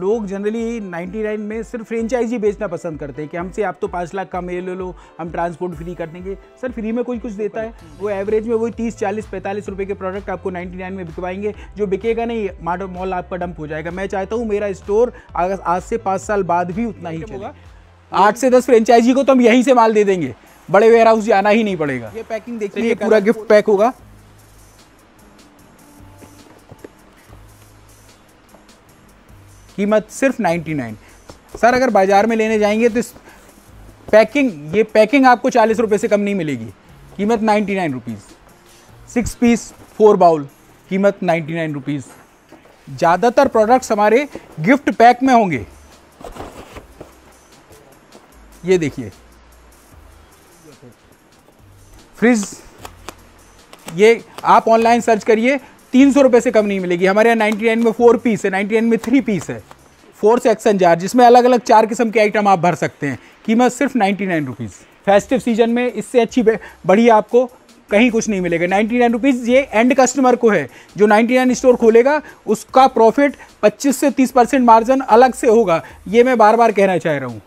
लोग जनरली 99 में सिर्फ फ्रेंचाइजी बेचना पसंद करते हैं कि हमसे आप तो पाँच लाख का मेल ले लो हम ट्रांसपोर्ट फ्री कर देंगे सर फ्री में कोई कुछ देता है वो एवरेज में वही तीस चालीस पैंतालीस रुपये के प्रोडक्ट आपको 99 में बिकवाएंगे जो बिकेगा नहीं माडो मॉल आपका डंप हो जाएगा मैं चाहता हूँ मेरा स्टोर अगर आज से पाँच साल बाद भी उतना ही चलेगा आठ से दस फ्रेंचाइजी को तो हम यहीं से माल दे देंगे बड़े वेयर हाउस जाना ही नहीं पड़ेगा ये पैकिंग देखिए पूरा गिफ्ट पैक होगा कीमत सिर्फ 99 सर अगर बाज़ार में लेने जाएंगे तो इस पैकिंग ये पैकिंग आपको चालीस रुपये से कम नहीं मिलेगी कीमत ninety nine rupees six piece four bowl कीमत नाइन्टी नाइन रुपीज़ ज़्यादातर प्रोडक्ट्स हमारे गिफ्ट पैक में होंगे ये देखिए फ्रिज ये आप ऑनलाइन सर्च करिए तीन सौ रुपये से कम नहीं मिलेगी हमारे यहाँ नाइन्टी नाइन में फोर पीस है नाइन्टी नाइन में थ्री पीस है फोर सेक्शन जार जिसमें अलग अलग चार किस्म के आइटम आप भर सकते हैं कीमत सिर्फ ninety nine rupees festive season में इससे अच्छी बढ़िया आपको कहीं कुछ नहीं मिलेगा नाइन्टी नाइन रुपीज़ ये एंड कस्टमर को है जो नाइन्टी नाइन स्टोर खोलेगा उसका प्रॉफिट पच्चीस से तीस परसेंट मार्जिन अलग से होगा ये मैं बार बार कहना चाह रहा हूँ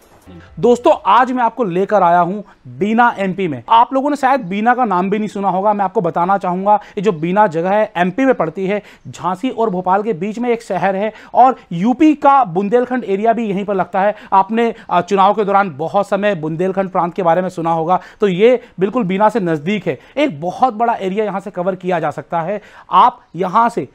दोस्तों आज मैं आपको लेकर आया हूं बीना एमपी में आप लोगों ने शायद बीना का नाम भी नहीं सुना होगा मैं आपको बताना चाहूंगा ये जो बीना जगह है एमपी में पड़ती है झांसी और भोपाल के बीच में एक शहर है और यूपी का बुंदेलखंड एरिया भी यहीं पर लगता है आपने चुनाव के दौरान बहुत समय बुंदेलखंड प्रांत के बारे में सुना होगा तो ये बिल्कुल बीना से नज़दीक है एक बहुत बड़ा एरिया यहाँ से कवर किया जा सकता है आप यहाँ से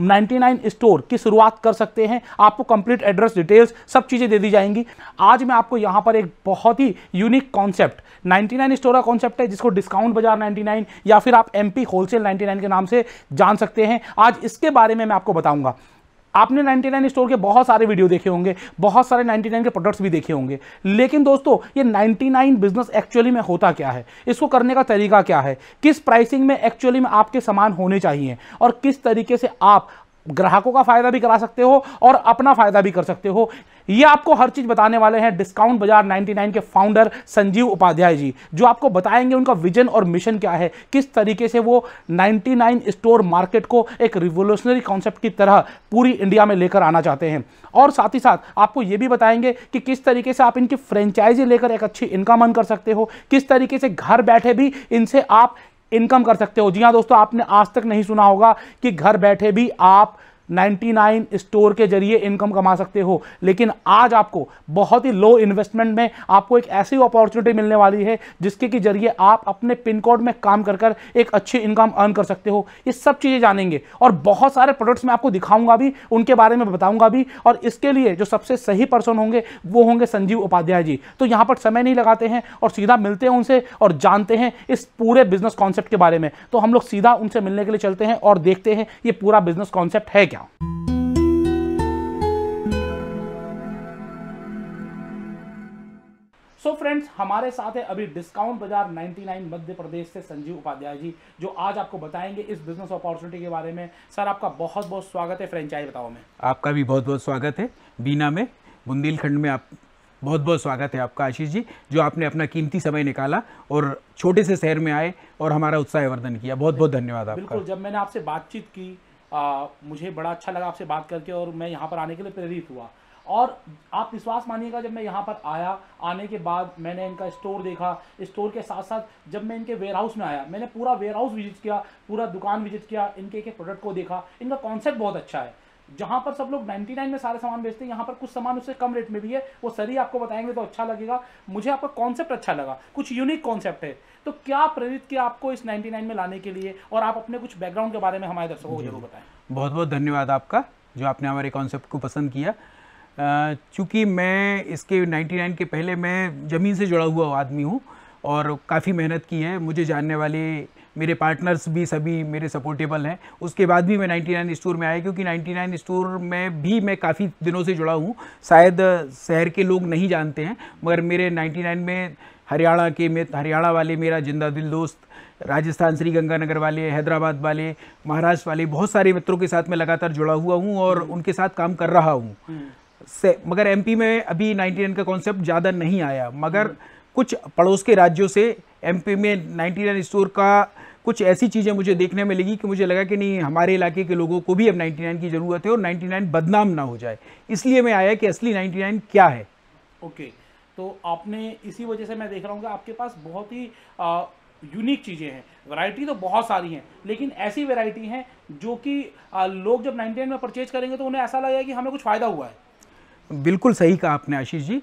99 स्टोर की शुरुआत कर सकते हैं आपको कंप्लीट एड्रेस डिटेल्स सब चीज़ें दे दी जाएंगी आज मैं आपको यहाँ पर एक बहुत ही यूनिक कॉन्सेप्ट 99 स्टोर का कॉन्सेप्ट है जिसको डिस्काउंट बाजार 99 या फिर आप एमपी होलसेल 99 के नाम से जान सकते हैं आज इसके बारे में मैं आपको बताऊंगा आपने 99 स्टोर के बहुत सारे वीडियो देखे होंगे बहुत सारे 99 के प्रोडक्ट्स भी देखे होंगे लेकिन दोस्तों ये 99 बिजनेस एक्चुअली में होता क्या है इसको करने का तरीका क्या है किस प्राइसिंग में एक्चुअली में आपके सामान होने चाहिए और किस तरीके से आप ग्राहकों का फायदा भी करा सकते हो और अपना फायदा भी कर सकते हो ये आपको हर चीज बताने वाले हैं डिस्काउंट बाजार 99 के फाउंडर संजीव उपाध्याय जी जो आपको बताएंगे उनका विजन और मिशन क्या है किस तरीके से वो 99 स्टोर मार्केट को एक रिवोल्यूशनरी कॉन्सेप्ट की तरह पूरी इंडिया में लेकर आना चाहते हैं और साथ ही साथ आपको ये भी बताएंगे कि किस तरीके से आप इनकी फ्रेंचाइजी लेकर एक अच्छी इनकम अर्न कर सकते हो किस तरीके से घर बैठे भी इनसे आप इनकम कर सकते हो जी हाँ दोस्तों आपने आज तक नहीं सुना होगा कि घर बैठे भी आप 99 स्टोर के जरिए इनकम कमा सकते हो लेकिन आज आपको बहुत ही लो इन्वेस्टमेंट में आपको एक ऐसी अपॉर्चुनिटी मिलने वाली है जिसके के जरिए आप अपने पिन कोड में काम कर कर एक अच्छी इनकम अर्न कर सकते हो ये सब चीज़ें जानेंगे और बहुत सारे प्रोडक्ट्स मैं आपको दिखाऊंगा भी उनके बारे में बताऊंगा भी और इसके लिए जो सबसे सही पर्सन होंगे वो होंगे संजीव उपाध्याय जी तो यहाँ पर समय नहीं लगाते हैं और सीधा मिलते हैं उनसे और जानते हैं इस पूरे बिजनेस कॉन्सेप्ट के बारे में तो हम लोग सीधा उनसे मिलने के लिए चलते हैं और देखते हैं ये पूरा बिजनेस कॉन्सेप्ट है क्या now. so फ्रेंड्स हमारे साथ है अभी डिस्काउंट बाजार 99 मध्य प्रदेश से संजीव उपाध्याय जी जो आज आपको बताएंगे इस बिजनेस अपॉर्चुनिटी के बारे में सर आपका बहुत बहुत स्वागत है फ्रेंचाइज बताओ में आपका भी बहुत बहुत स्वागत है बीना में बुंदेलखंड में आप बहुत बहुत स्वागत है आपका आशीष जी जो आपने अपना कीमती समय निकाला और छोटे से शहर में आए और हमारा उत्साहवर्धन किया बहुत बहुत धन्यवाद आपका बिल्कुल जब मैंने आपसे बातचीत की आ, मुझे बड़ा अच्छा लगा आपसे बात करके और मैं यहाँ पर आने के लिए प्रेरित हुआ और आप विश्वास मानिएगा जब मैं यहाँ पर आया आने के बाद मैंने इनका स्टोर देखा स्टोर के साथ साथ जब मैं इनके वेयर हाउस में आया मैंने पूरा वेयर हाउस विजिट किया पूरा दुकान विजिट किया इनके एक प्रोडक्ट को देखा इनका कॉन्सेप्ट बहुत अच्छा है जहाँ पर सब लोग 99 में सारे सामान बेचते हैं यहाँ पर कुछ सामान उससे कम रेट में भी है वो सर ही आपको बताएंगे तो अच्छा लगेगा मुझे आपका कॉन्सेप्ट अच्छा लगा कुछ यूनिक कॉन्सेप्ट है तो क्या प्रेरित किया आपको इस 99 में लाने के लिए और आप अपने कुछ बैकग्राउंड के बारे में हमारे दर्शकों को जरूर बताएं बहुत बहुत धन्यवाद आपका जो आपने हमारे कॉन्सेप्ट को पसंद किया चूँकि मैं इसके 99 के पहले मैं ज़मीन से जुड़ा हुआ आदमी हूँ और काफ़ी मेहनत की है मुझे जानने वाले मेरे पार्टनर्स भी सभी मेरे सपोर्टेबल हैं उसके बाद भी मैं 99 स्टोर में आया क्योंकि 99 स्टोर में भी मैं काफ़ी दिनों से जुड़ा हूँ शायद शहर के लोग नहीं जानते हैं मगर मेरे 99 में हरियाणा के में हरियाणा वाले मेरा जिंदा दिल दोस्त राजस्थान श्री गंगानगर वाले हैदराबाद वाले महाराष्ट्र वाले बहुत सारे मित्रों के साथ मैं लगातार जुड़ा हुआ हूँ और हम्म। उनके साथ काम कर रहा हूँ हम्म। से मगर एमपी में अभी 99 का कॉन्सेप्ट ज़्यादा नहीं आया मगर हम्म। कुछ पड़ोस के राज्यों से एमपी में 99 स्टोर का कुछ ऐसी चीज़ें मुझे देखने में लगी कि मुझे लगा कि नहीं हमारे इलाके के लोगों को भी अब 99 की ज़रूरत है और 99 बदनाम ना हो जाए इसलिए मैं आया कि असली 99 क्या है ओके okay. तो आपने इसी वजह से मैं देख रहा हूँ कि आपके पास बहुत ही आ, यूनिक चीज़ें हैं वैरायटी तो बहुत सारी हैं लेकिन ऐसी वैरायटी हैं जो कि लोग जब नाइनटी में परचेज करेंगे तो उन्हें ऐसा लगेगा कि हमें कुछ फ़ायदा हुआ है बिल्कुल सही कहा आपने आशीष जी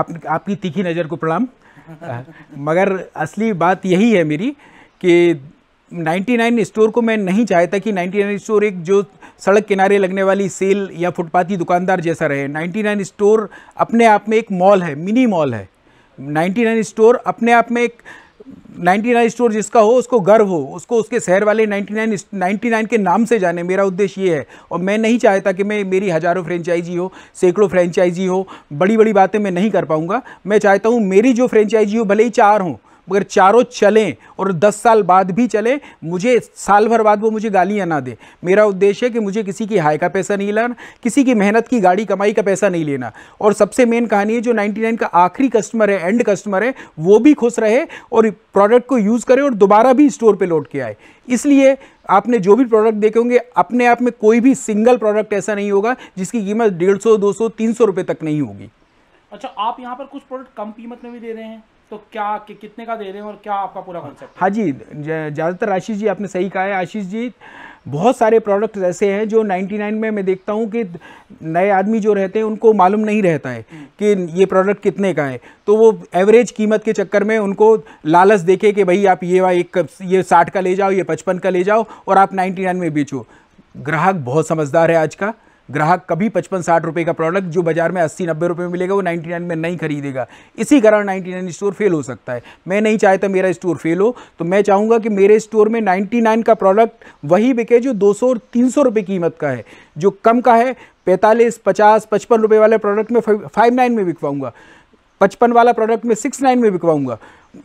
आप आपकी तीखी नज़र को प्रणाम मगर असली बात यही है मेरी कि 99 स्टोर को मैं नहीं चाहता कि 99 स्टोर एक जो सड़क किनारे लगने वाली सेल या फुटपाथी दुकानदार जैसा रहे 99 स्टोर अपने आप में एक मॉल है मिनी मॉल है 99 स्टोर अपने आप में एक 99 स्टोर जिसका हो उसको गर्व हो उसको उसके शहर वाले 99 99 के नाम से जाने मेरा उद्देश्य ये है और मैं नहीं चाहता कि मैं मेरी हज़ारों फ्रेंचाइजी हो सैकड़ों फ्रेंचाइजी हो बड़ी बड़ी बातें मैं नहीं कर पाऊँगा मैं चाहता हूँ मेरी जो फ्रेंचाइजी हो भले ही चार हों मगर चारों चलें और दस साल बाद भी चलें मुझे साल भर बाद वो मुझे गालियाँ ना दे मेरा उद्देश्य है कि मुझे किसी की हाई का पैसा नहीं लाना किसी की मेहनत की गाड़ी कमाई का पैसा नहीं लेना और सबसे मेन कहानी है जो 99 का आखिरी कस्टमर है एंड कस्टमर है वो भी खुश रहे और प्रोडक्ट को यूज़ करें और दोबारा भी स्टोर पर लौट के आए इसलिए आपने जो भी प्रोडक्ट देखे होंगे अपने आप में कोई भी सिंगल प्रोडक्ट ऐसा नहीं होगा जिसकी कीमत डेढ़ सौ दो सौ तीन सौ रुपये तक नहीं होगी अच्छा आप यहाँ पर कुछ प्रोडक्ट कम कीमत में भी दे रहे हैं तो क्या कि कितने का दे रहे हैं और क्या आपका पूरा कॉन्सेप्ट हाँ जी ज़्यादातर आशीष जी आपने सही कहा है आशीष जी बहुत सारे प्रोडक्ट्स ऐसे हैं जो 99 में मैं देखता हूँ कि नए आदमी जो रहते हैं उनको मालूम नहीं रहता है हम्म। कि ये प्रोडक्ट कितने का है तो वो एवरेज कीमत के चक्कर में उनको लालच देखे कि भाई आप ये एक ये साठ का ले जाओ ये पचपन का ले जाओ और आप 99 में बेचो ग्राहक बहुत समझदार है आज का ग्राहक कभी पचपन साठ रुपये का प्रोडक्ट जो बाजार में अस्सी नब्बे रुपये में मिलेगा वो नाइन्टी नाइन में नहीं खरीदेगा इसी कारण नाइन्टी नाइन स्टोर फेल हो सकता है मैं नहीं चाहता मेरा स्टोर फेल हो तो मैं चाहूँगा कि मेरे स्टोर में नाइन्टी नाइन का प्रोडक्ट वही बिके जो दो सौ तीन सौ रुपये कीमत का है जो कम का है पैंतालीस पचास पचपन रुपये वाले प्रोडक्ट में फाइव नाइन में बिकवाऊँगा पचपन वाला प्रोडक्ट में सिक्स नाइन में बिकवाऊँगा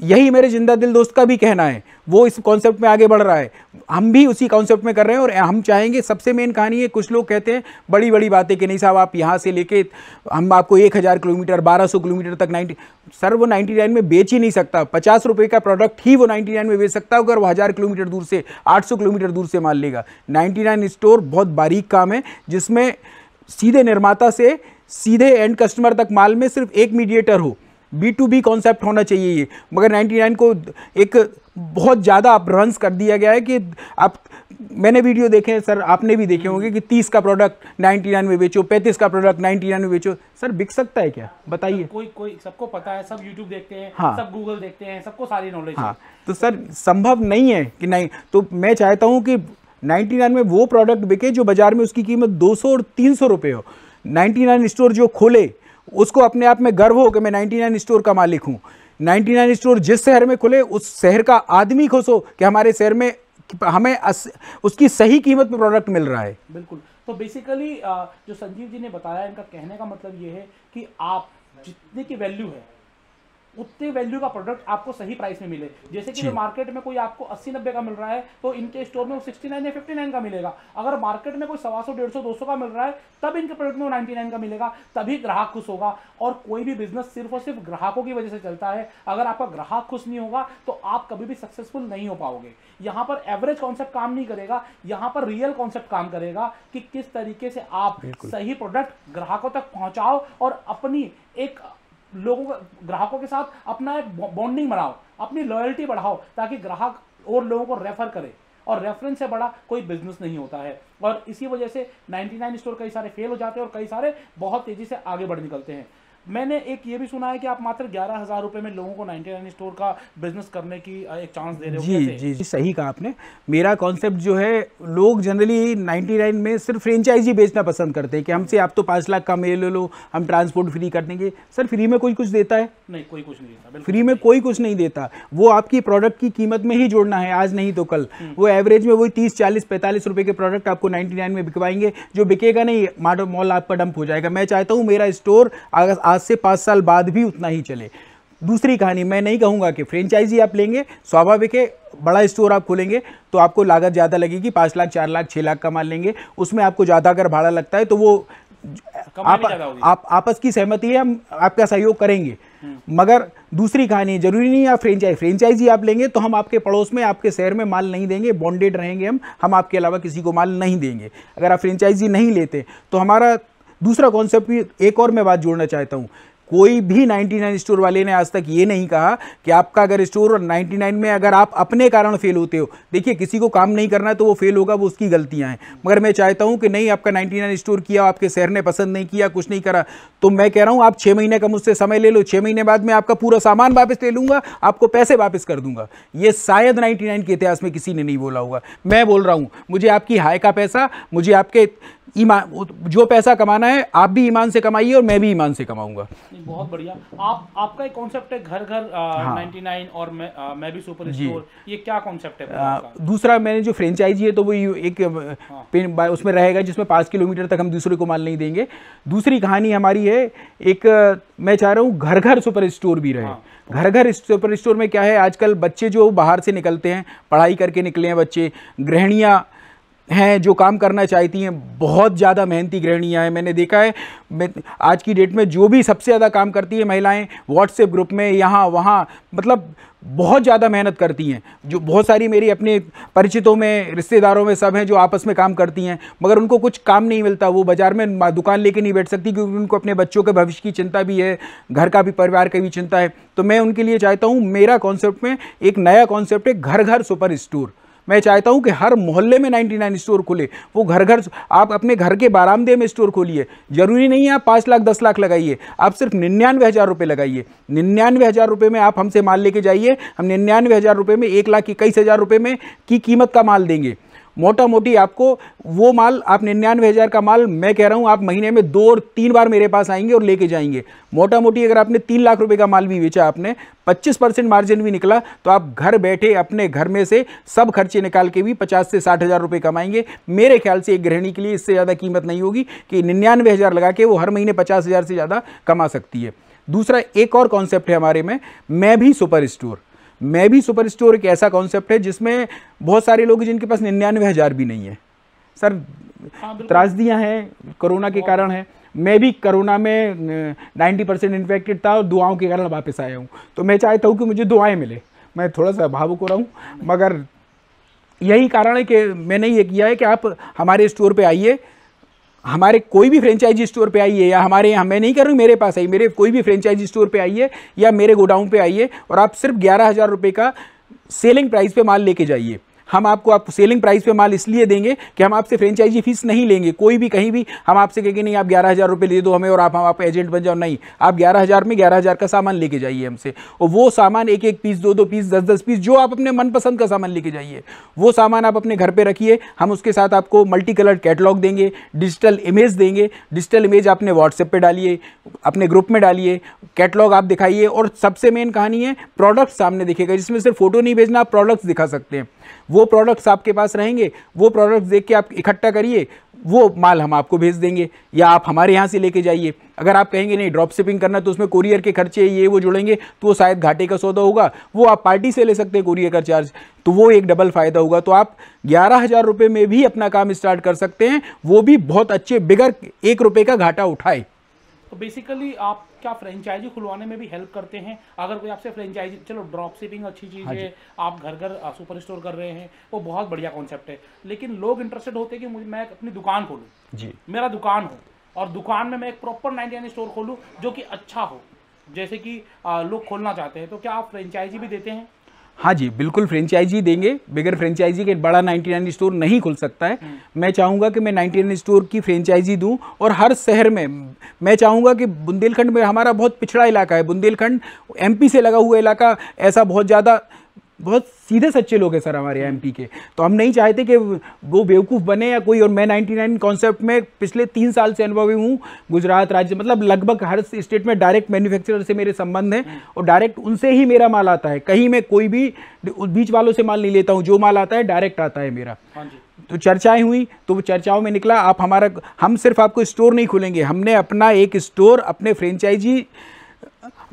यही मेरे जिंदा दिल दोस्त का भी कहना है वो इस कॉन्सेप्ट में आगे बढ़ रहा है हम भी उसी कॉन्सेप्ट में कर रहे हैं और हम चाहेंगे सबसे मेन कहानी है कुछ लोग कहते हैं बड़ी बड़ी बातें कि नहीं साहब आप यहाँ से लेके हम आपको एक हज़ार किलोमीटर बारह सौ किलोमीटर तक नाइन्टी सर वो नाइन्टी नाइन में बेच ही नहीं सकता पचास रुपये का प्रोडक्ट ही वो नाइन्टी नाइन में बेच सकता है अगर वो हज़ार किलोमीटर दूर से आठ सौ किलोमीटर दूर से मान लेगा नाइन्टी नाइन स्टोर बहुत बारीक काम है जिसमें सीधे निर्माता से सीधे एंड कस्टमर तक माल में सिर्फ एक मीडिएटर हो बी टू बी कॉन्सेप्ट होना चाहिए ये मगर 99 को एक बहुत ज़्यादा अप्रंस कर दिया गया है कि आप मैंने वीडियो देखे हैं सर आपने भी देखे होंगे कि तीस का प्रोडक्ट 99 में बेचो पैंतीस का प्रोडक्ट 99 में बेचो सर बिक सकता है क्या बताइए कोई कोई सबको पता है सब यूट्यूब देखते हैं हाँ सब गूगल देखते हैं सबको सारी नॉलेज हाँ तो सर संभव नहीं है कि नहीं तो मैं चाहता हूँ कि 99 में वो प्रोडक्ट बिके जो बाजार में उसकी कीमत 200 और 300 रुपए हो 99 स्टोर जो खोले उसको अपने आप में गर्व हो कि मैं 99 स्टोर का मालिक हूँ 99 स्टोर जिस शहर में खुले उस शहर का आदमी खुश हो कि हमारे शहर में हमें अस, उसकी सही कीमत में प्रोडक्ट मिल रहा है बिल्कुल तो बेसिकली जो संजीव जी ने बताया इनका कहने का मतलब ये है कि आप जितने की वैल्यू है उतने वैल्यू का प्रोडक्ट आपको सही प्राइस में मिले जैसे कि मार्केट में कोई आपको अस्सी नब्बे का मिल रहा है तो इनके स्टोर में सिक्सटी नाइन या फिफ्टी नाइन का मिलेगा अगर मार्केट में कोई सवा सौ डेढ़ सौ दो सौ का मिल रहा है तब इनके प्रोडक्ट में नाइन्टी नाइन का मिलेगा तभी ग्राहक खुश होगा और कोई भी बिजनेस सिर्फ और सिर्फ ग्राहकों की वजह से चलता है अगर आपका ग्राहक खुश नहीं होगा तो आप कभी भी सक्सेसफुल नहीं हो पाओगे यहाँ पर एवरेज कॉन्सेप्ट काम नहीं करेगा यहाँ पर रियल कॉन्सेप्ट काम करेगा कि किस तरीके से आप सही प्रोडक्ट ग्राहकों तक पहुंचाओ और अपनी एक लोगों का ग्राहकों के साथ अपना एक बॉन्डिंग बनाओ अपनी लॉयल्टी बढ़ाओ ताकि ग्राहक और लोगों को रेफर करे और रेफरेंस से बड़ा कोई बिजनेस नहीं होता है और इसी वजह से 99 स्टोर कई सारे फेल हो जाते हैं और कई सारे बहुत तेजी से आगे बढ़ निकलते हैं मैंने एक ये भी सुना है कि आप मात्र ग्यारह हजार रुपए में लोगों को नाइनटी नाइन स्टोर का बिजनेस करने की एक चांस दे रहे हो जी जी जी सही कहा आपने मेरा कॉन्सेप्ट जो है लोग जनरली नाइनटी नाइन में सिर्फ फ्रेंचाइजी बेचना पसंद करते हैं कि हमसे आप तो पांच लाख का मेल ले लो हम ट्रांसपोर्ट फ्री कर देंगे सर फ्री में कोई कुछ देता है नहीं कोई कुछ नहीं देता फ्री में कोई कुछ नहीं देता वो आपकी प्रोडक्ट की कीमत में ही जोड़ना है आज नहीं तो कल हम्म। वो एवरेज में वही तीस चालीस पैंतालीस रुपए के प्रोडक्ट आपको नाइनटी में बिकवाएंगे जो बिकेगा नहीं मॉल आपका डंप हो जाएगा मैं चाहता हूँ मेरा स्टोर अगर आज से पाँच साल बाद भी उतना ही चले दूसरी कहानी मैं नहीं कहूँगा कि फ्रेंचाइजी आप लेंगे स्वाभाविक है बड़ा स्टोर आप खोलेंगे तो आपको लागत ज़्यादा लगेगी पाँच लाख चार लाख छः लाख का माल लेंगे उसमें आपको ज़्यादा अगर भाड़ा लगता है तो वो आप, आप आपस की सहमति है हम आपका सहयोग करेंगे हम्म। मगर दूसरी कहानी जरूरी नहीं आप फ्रेंचाइज फ्रेंचाइजी आप लेंगे तो हम आपके पड़ोस में आपके शहर में माल नहीं देंगे बॉन्डेड रहेंगे हम हम आपके अलावा किसी को माल नहीं देंगे अगर आप फ्रेंचाइजी नहीं लेते तो हमारा दूसरा कॉन्सेप्ट भी एक और मैं बात जोड़ना चाहता हूँ कोई भी 99 स्टोर वाले ने आज तक ये नहीं कहा कि आपका अगर स्टोर 99 में अगर आप अपने कारण फेल होते हो देखिए किसी को काम नहीं करना है तो वो फेल होगा वो उसकी गलतियां हैं मगर मैं चाहता हूं कि नहीं आपका 99 स्टोर किया आपके शहर ने पसंद नहीं किया कुछ नहीं करा तो मैं कह रहा हूं आप छः महीने का मुझसे समय ले लो छः महीने बाद मैं आपका पूरा सामान वापस ले लूँगा आपको पैसे वापस कर दूंगा ये शायद नाइन्टी के इतिहास में किसी ने नहीं बोला होगा मैं बोल रहा हूँ मुझे आपकी हाय का पैसा मुझे आपके ईमान जो पैसा कमाना है आप भी ईमान से कमाइए और मैं भी ईमान से कमाऊंगा बहुत बढ़िया आप आपका एक कॉन्सेप्ट है घर घर नाइन्टी नाइन और मैं आ, मैं भी सुपर स्टोर ये क्या कॉन्सेप्ट है आ, दूसरा मैंने जो फ्रेंचाइजी है तो वो एक हाँ। उसमें रहेगा जिसमें पाँच किलोमीटर तक हम दूसरे को माल नहीं देंगे दूसरी कहानी हमारी है एक मैं चाह रहा हूँ घर घर सुपर स्टोर भी रहे घर घर सुपर स्टोर में क्या है आजकल बच्चे जो बाहर से निकलते हैं पढ़ाई करके निकले हैं बच्चे गृहणियाँ हैं जो काम करना चाहती हैं बहुत ज़्यादा मेहनती गृहणियाँ हैं मैंने देखा है आज की डेट में जो भी सबसे ज़्यादा काम करती है महिलाएं व्हाट्सएप ग्रुप में यहाँ वहाँ मतलब बहुत ज़्यादा मेहनत करती हैं जो बहुत सारी मेरी अपने परिचितों में रिश्तेदारों में सब हैं जो आपस में काम करती हैं मगर उनको कुछ काम नहीं मिलता वो बाज़ार में दुकान लेके नहीं बैठ सकती क्योंकि उनको अपने बच्चों के भविष्य की चिंता भी है घर का भी परिवार की भी चिंता है तो मैं उनके लिए चाहता हूँ मेरा कॉन्सेप्ट में एक नया कॉन्सेप्ट है घर घर सुपर स्टोर मैं चाहता हूँ कि हर मोहल्ले में 99 स्टोर खुले वो घर घर आप अपने घर के बारामदे में स्टोर खोलिए ज़रूरी नहीं है आप पाँच लाख दस लाख लगाइए आप सिर्फ निन्यानवे हज़ार रुपये लगाइए निन्यानवे हज़ार रुपये में आप हमसे माल लेके जाइए हम निन्यानवे हज़ार रुपये में एक लाख इक्कीस हज़ार रुपये में की कीमत का माल देंगे मोटा मोटी आपको वो माल आप निन्यानवे हज़ार का माल मैं कह रहा हूँ आप महीने में दो और तीन बार मेरे पास आएंगे और लेके जाएंगे मोटा मोटी अगर आपने तीन लाख रुपये का माल भी बेचा आपने पच्चीस परसेंट मार्जिन भी निकला तो आप घर बैठे अपने घर में से सब खर्चे निकाल के भी पचास से साठ हज़ार रुपये कमाएंगे मेरे ख्याल से एक गृहिणी के लिए इससे ज़्यादा कीमत नहीं होगी कि निन्यानवे हज़ार लगा के वो हर महीने पचास हज़ार से ज़्यादा कमा सकती है दूसरा एक और कॉन्सेप्ट है हमारे में मैं भी सुपर स्टोर मैं भी सुपर स्टोर एक ऐसा कॉन्सेप्ट है जिसमें बहुत सारे लोग जिनके पास निन्यानवे हज़ार भी नहीं है सर हाँ, त्रासदियाँ हैं कोरोना के कारण है मैं भी कोरोना में 90 परसेंट इन्फेक्टेड था और दुआओं के कारण वापस आया हूँ तो मैं चाहता हूँ कि मुझे दुआएं मिले मैं थोड़ा सा भावुक हो रहा हूँ मगर यही कारण है कि मैंने ये किया है कि आप हमारे स्टोर पे आइए हमारे कोई भी फ्रेंचाइजी स्टोर पे आइए या हमारे यहाँ मैं नहीं कर रही मेरे पास आई मेरे कोई भी फ्रेंचाइजी स्टोर पे आइए या मेरे गोडाउन पे आइए और आप सिर्फ ग्यारह हज़ार रुपये का सेलिंग प्राइस पे माल लेके जाइए हम आपको आप सेलिंग प्राइस पे माल इसलिए देंगे कि हम आपसे फ्रेंचाइजी फीस नहीं लेंगे कोई भी कहीं भी हम आपसे कहेंगे नहीं आप ग्यारह हज़ार रुपये ले दो हमें और आप हम आप एजेंट बन जाओ नहीं आप ग्यारह हज़ार में ग्यारह हज़ार का सामान लेके जाइए हमसे और वो सामान एक एक पीस दो दो पीस दस दस पीस जो आप अपने मनपसंद का सामान लेके जाइए वो सामान आप अपने घर पर रखिए हम उसके साथ आपको मल्टी कलर कैटलॉग देंगे डिजिटल इमेज देंगे डिजिटल इमेज आपने व्हाट्सएप पर डालिए अपने ग्रुप में डालिए कैटलॉग आप दिखाइए और सबसे मेन कहानी है प्रोडक्ट सामने दिखेगा जिसमें सिर्फ फोटो नहीं भेजना आप प्रोडक्ट्स दिखा सकते हैं वो प्रोडक्ट्स आपके पास रहेंगे वो प्रोडक्ट्स देख के आप इकट्ठा करिए वो माल हम आपको भेज देंगे या आप हमारे यहाँ से लेके जाइए अगर आप कहेंगे नहीं ड्रॉप शिपिंग करना तो उसमें कुरियर के खर्चे ये वो जुड़ेंगे तो वो शायद घाटे का सौदा होगा वो आप पार्टी से ले सकते हैं कुरियर का चार्ज तो वो एक डबल फ़ायदा होगा तो आप ग्यारह हज़ार रुपये में भी अपना काम स्टार्ट कर सकते हैं वो भी बहुत अच्छे बिगर एक रुपये का घाटा उठाए तो बेसिकली आप क्या फ्रेंचाइजी खुलवाने में भी हेल्प करते हैं अगर कोई आपसे फ्रेंचाइजी चलो ड्रॉप शिपिंग अच्छी चीज़ हाँ है आप घर घर सुपर स्टोर कर रहे हैं वो बहुत बढ़िया कॉन्सेप्ट है लेकिन लोग इंटरेस्टेड होते हैं कि मुझे मैं अपनी दुकान खोलूँ जी मेरा दुकान हो और दुकान में मैं एक प्रॉपर नाइन्टी स्टोर खोलूँ जो कि अच्छा हो जैसे कि लोग खोलना चाहते हैं तो क्या आप फ्रेंचाइजी भी देते हैं हाँ जी बिल्कुल फ्रेंचाइजी देंगे बगैर फ्रेंचाइजी के बड़ा 99 स्टोर नहीं खुल सकता है हम्म। मैं चाहूँगा कि मैं 99 स्टोर की फ्रेंचाइजी दूँ और हर शहर में मैं चाहूँगा कि बुंदेलखंड में हमारा बहुत पिछड़ा इलाका है बुंदेलखंड एमपी से लगा हुआ इलाका ऐसा बहुत ज़्यादा बहुत सीधे सच्चे लोग हैं सर हमारे एम के तो हम नहीं चाहते कि वो बेवकूफ़ बने या कोई और मैं 99 कॉन्सेप्ट में पिछले तीन साल से अनुभवी हूँ गुजरात राज्य मतलब लगभग हर स्टेट में डायरेक्ट मैन्युफैक्चरर से मेरे संबंध हैं और डायरेक्ट उनसे ही मेरा माल आता है कहीं मैं कोई भी बीच वालों से माल नहीं लेता हूँ जो माल आता है डायरेक्ट आता है मेरा हाँ तो चर्चाएं हुई तो वो चर्चाओं में निकला आप हमारा हम सिर्फ आपको स्टोर नहीं खुलेंगे हमने अपना एक स्टोर अपने फ्रेंचाइजी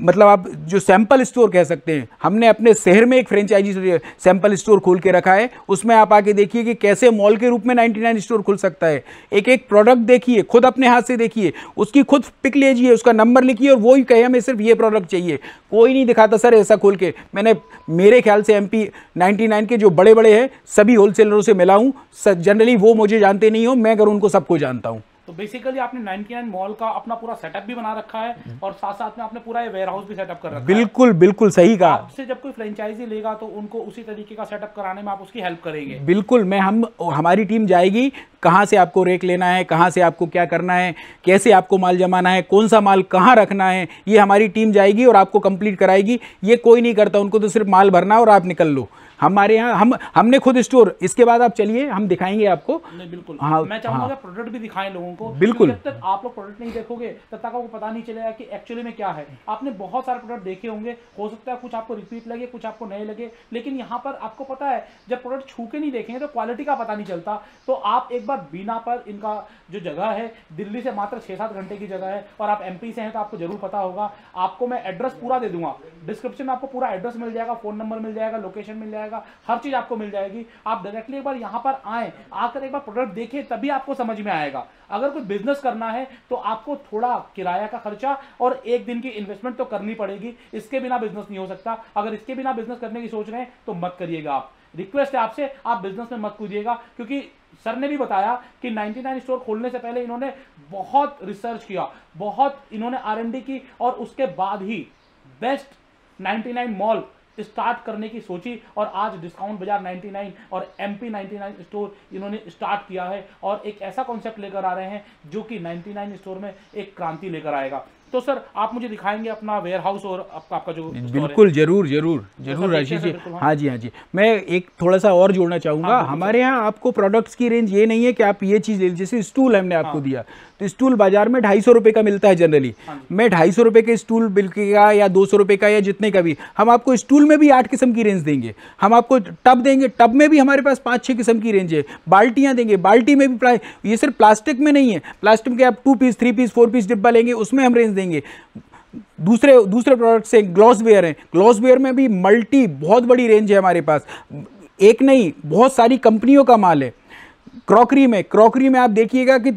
मतलब आप जो सैम्पल स्टोर कह सकते हैं हमने अपने शहर में एक फ्रेंचाइजी सैम्पल स्टोर खोल के रखा है उसमें आप आके देखिए कि कैसे मॉल के रूप में 99 स्टोर खुल सकता है एक एक प्रोडक्ट देखिए खुद अपने हाथ से देखिए उसकी खुद पिक लीजिए उसका नंबर लिखिए और वो ही कहे हमें सिर्फ ये प्रोडक्ट चाहिए कोई नहीं दिखाता सर ऐसा खोल के मैंने मेरे ख्याल से एम पी के जो बड़े बड़े हैं सभी होलसेलरों से मिला हूँ जनरली वो मुझे जानते नहीं हो मैं अगर उनको सबको जानता हूँ तो बेसिकली आपने 99 मॉल का अपना पूरा सेटअप भी बना रखा है और साथ साथ में आपने पूरा ये वेयर हाउस भी सेटअप कर रखा बिल्कुल है। बिल्कुल सही कहा आपसे जब कोई फ्रेंचाइजी लेगा तो उनको उसी तरीके का सेटअप कराने में आप उसकी हेल्प करेंगे बिल्कुल मैं हम हमारी टीम जाएगी कहाँ से आपको रेक लेना है कहाँ से आपको क्या करना है कैसे आपको माल जमाना है कौन सा माल कहाँ रखना है ये हमारी टीम जाएगी और आपको कंप्लीट कराएगी ये कोई नहीं करता उनको तो सिर्फ माल भरना और आप निकल लो हमारे यहाँ हम हमने खुद स्टोर इसके बाद आप चलिए हम दिखाएंगे आपको बिल्कुल हाँ मैं चाहूंगा हाँ, प्रोडक्ट भी दिखाएं लोगों को बिल्कुल जब तक आप लोग प्रोडक्ट नहीं देखोगे तब तक आपको पता नहीं चलेगा कि एक्चुअली में क्या है आपने बहुत सारे प्रोडक्ट देखे होंगे हो सकता है कुछ आपको रिपीट लगे कुछ आपको नए लगे लेकिन यहाँ पर आपको पता है जब प्रोडक्ट छू के नहीं देखेंगे तो क्वालिटी का पता नहीं चलता तो आप एक बार बिना पर इनका जो जगह है दिल्ली से मात्र छः सात घंटे की जगह है और आप एमपी से हैं तो आपको जरूर पता होगा आपको मैं एड्रेस पूरा दे दूंगा डिस्क्रिप्शन में आपको पूरा एड्रेस मिल जाएगा फोन नंबर मिल जाएगा लोकेशन मिल जाएगा जाएगा हर चीज आपको मिल जाएगी आप डायरेक्टली एक बार यहाँ पर आए आकर एक बार प्रोडक्ट देखें तभी आपको समझ में आएगा अगर कोई बिजनेस करना है तो आपको थोड़ा किराया का खर्चा और एक दिन की इन्वेस्टमेंट तो करनी पड़ेगी इसके बिना बिजनेस नहीं हो सकता अगर इसके बिना बिजनेस करने की सोच रहे हैं तो मत करिएगा आप रिक्वेस्ट है आपसे आप बिजनेस में मत कूदिएगा क्योंकि सर ने भी बताया कि 99 स्टोर खोलने से पहले इन्होंने बहुत रिसर्च किया बहुत इन्होंने आरएनडी की और उसके बाद ही बेस्ट 99 मॉल स्टार्ट करने की सोची और आज डिस्काउंट बाजार 99 और एम पी स्टोर इन्होंने स्टार्ट किया है और एक ऐसा कॉन्सेप्ट लेकर आ रहे हैं जो कि 99 स्टोर में एक क्रांति लेकर आएगा तो सर आप मुझे दिखाएंगे अपना वेयर हाउस और आपका आपका जो बिल्कुल जरूर जरूर जरूर राशि जी हाँ।, हाँ जी हाँ जी मैं एक थोड़ा सा और जोड़ना चाहूँगा हाँ, हमारे यहाँ आपको प्रोडक्ट्स की रेंज ये नहीं है कि आप ये चीज़ ले जैसे स्टूल हमने हाँ। आपको दिया तो स्टूल बाजार में ढाई सौ रुपये का मिलता है हाँ जनरली मैं ढाई सौ रुपये के स्टूल बिल का या दो सौ रुपये का या जितने का भी हम आपको स्टूल में भी आठ किस्म की रेंज देंगे हम आपको टब देंगे टब में भी हमारे पास पाँच छः किस्म की रेंज है बाल्टियाँ देंगे बाल्टी में भी ये सिर्फ प्लास्टिक में नहीं है प्लास्टिक के आप two piece three piece four piece डिब्बा लेंगे उसमें हम रेंज देंगे दूसरे दूसरे प्रोडक्ट से ग्लॉसवेयर हैं ग्लॉसवेयर में भी मल्टी बहुत बड़ी रेंज है हमारे पास एक नहीं बहुत सारी कंपनियों का माल है क्रॉकरी में क्रॉकरी में आप देखिएगा कि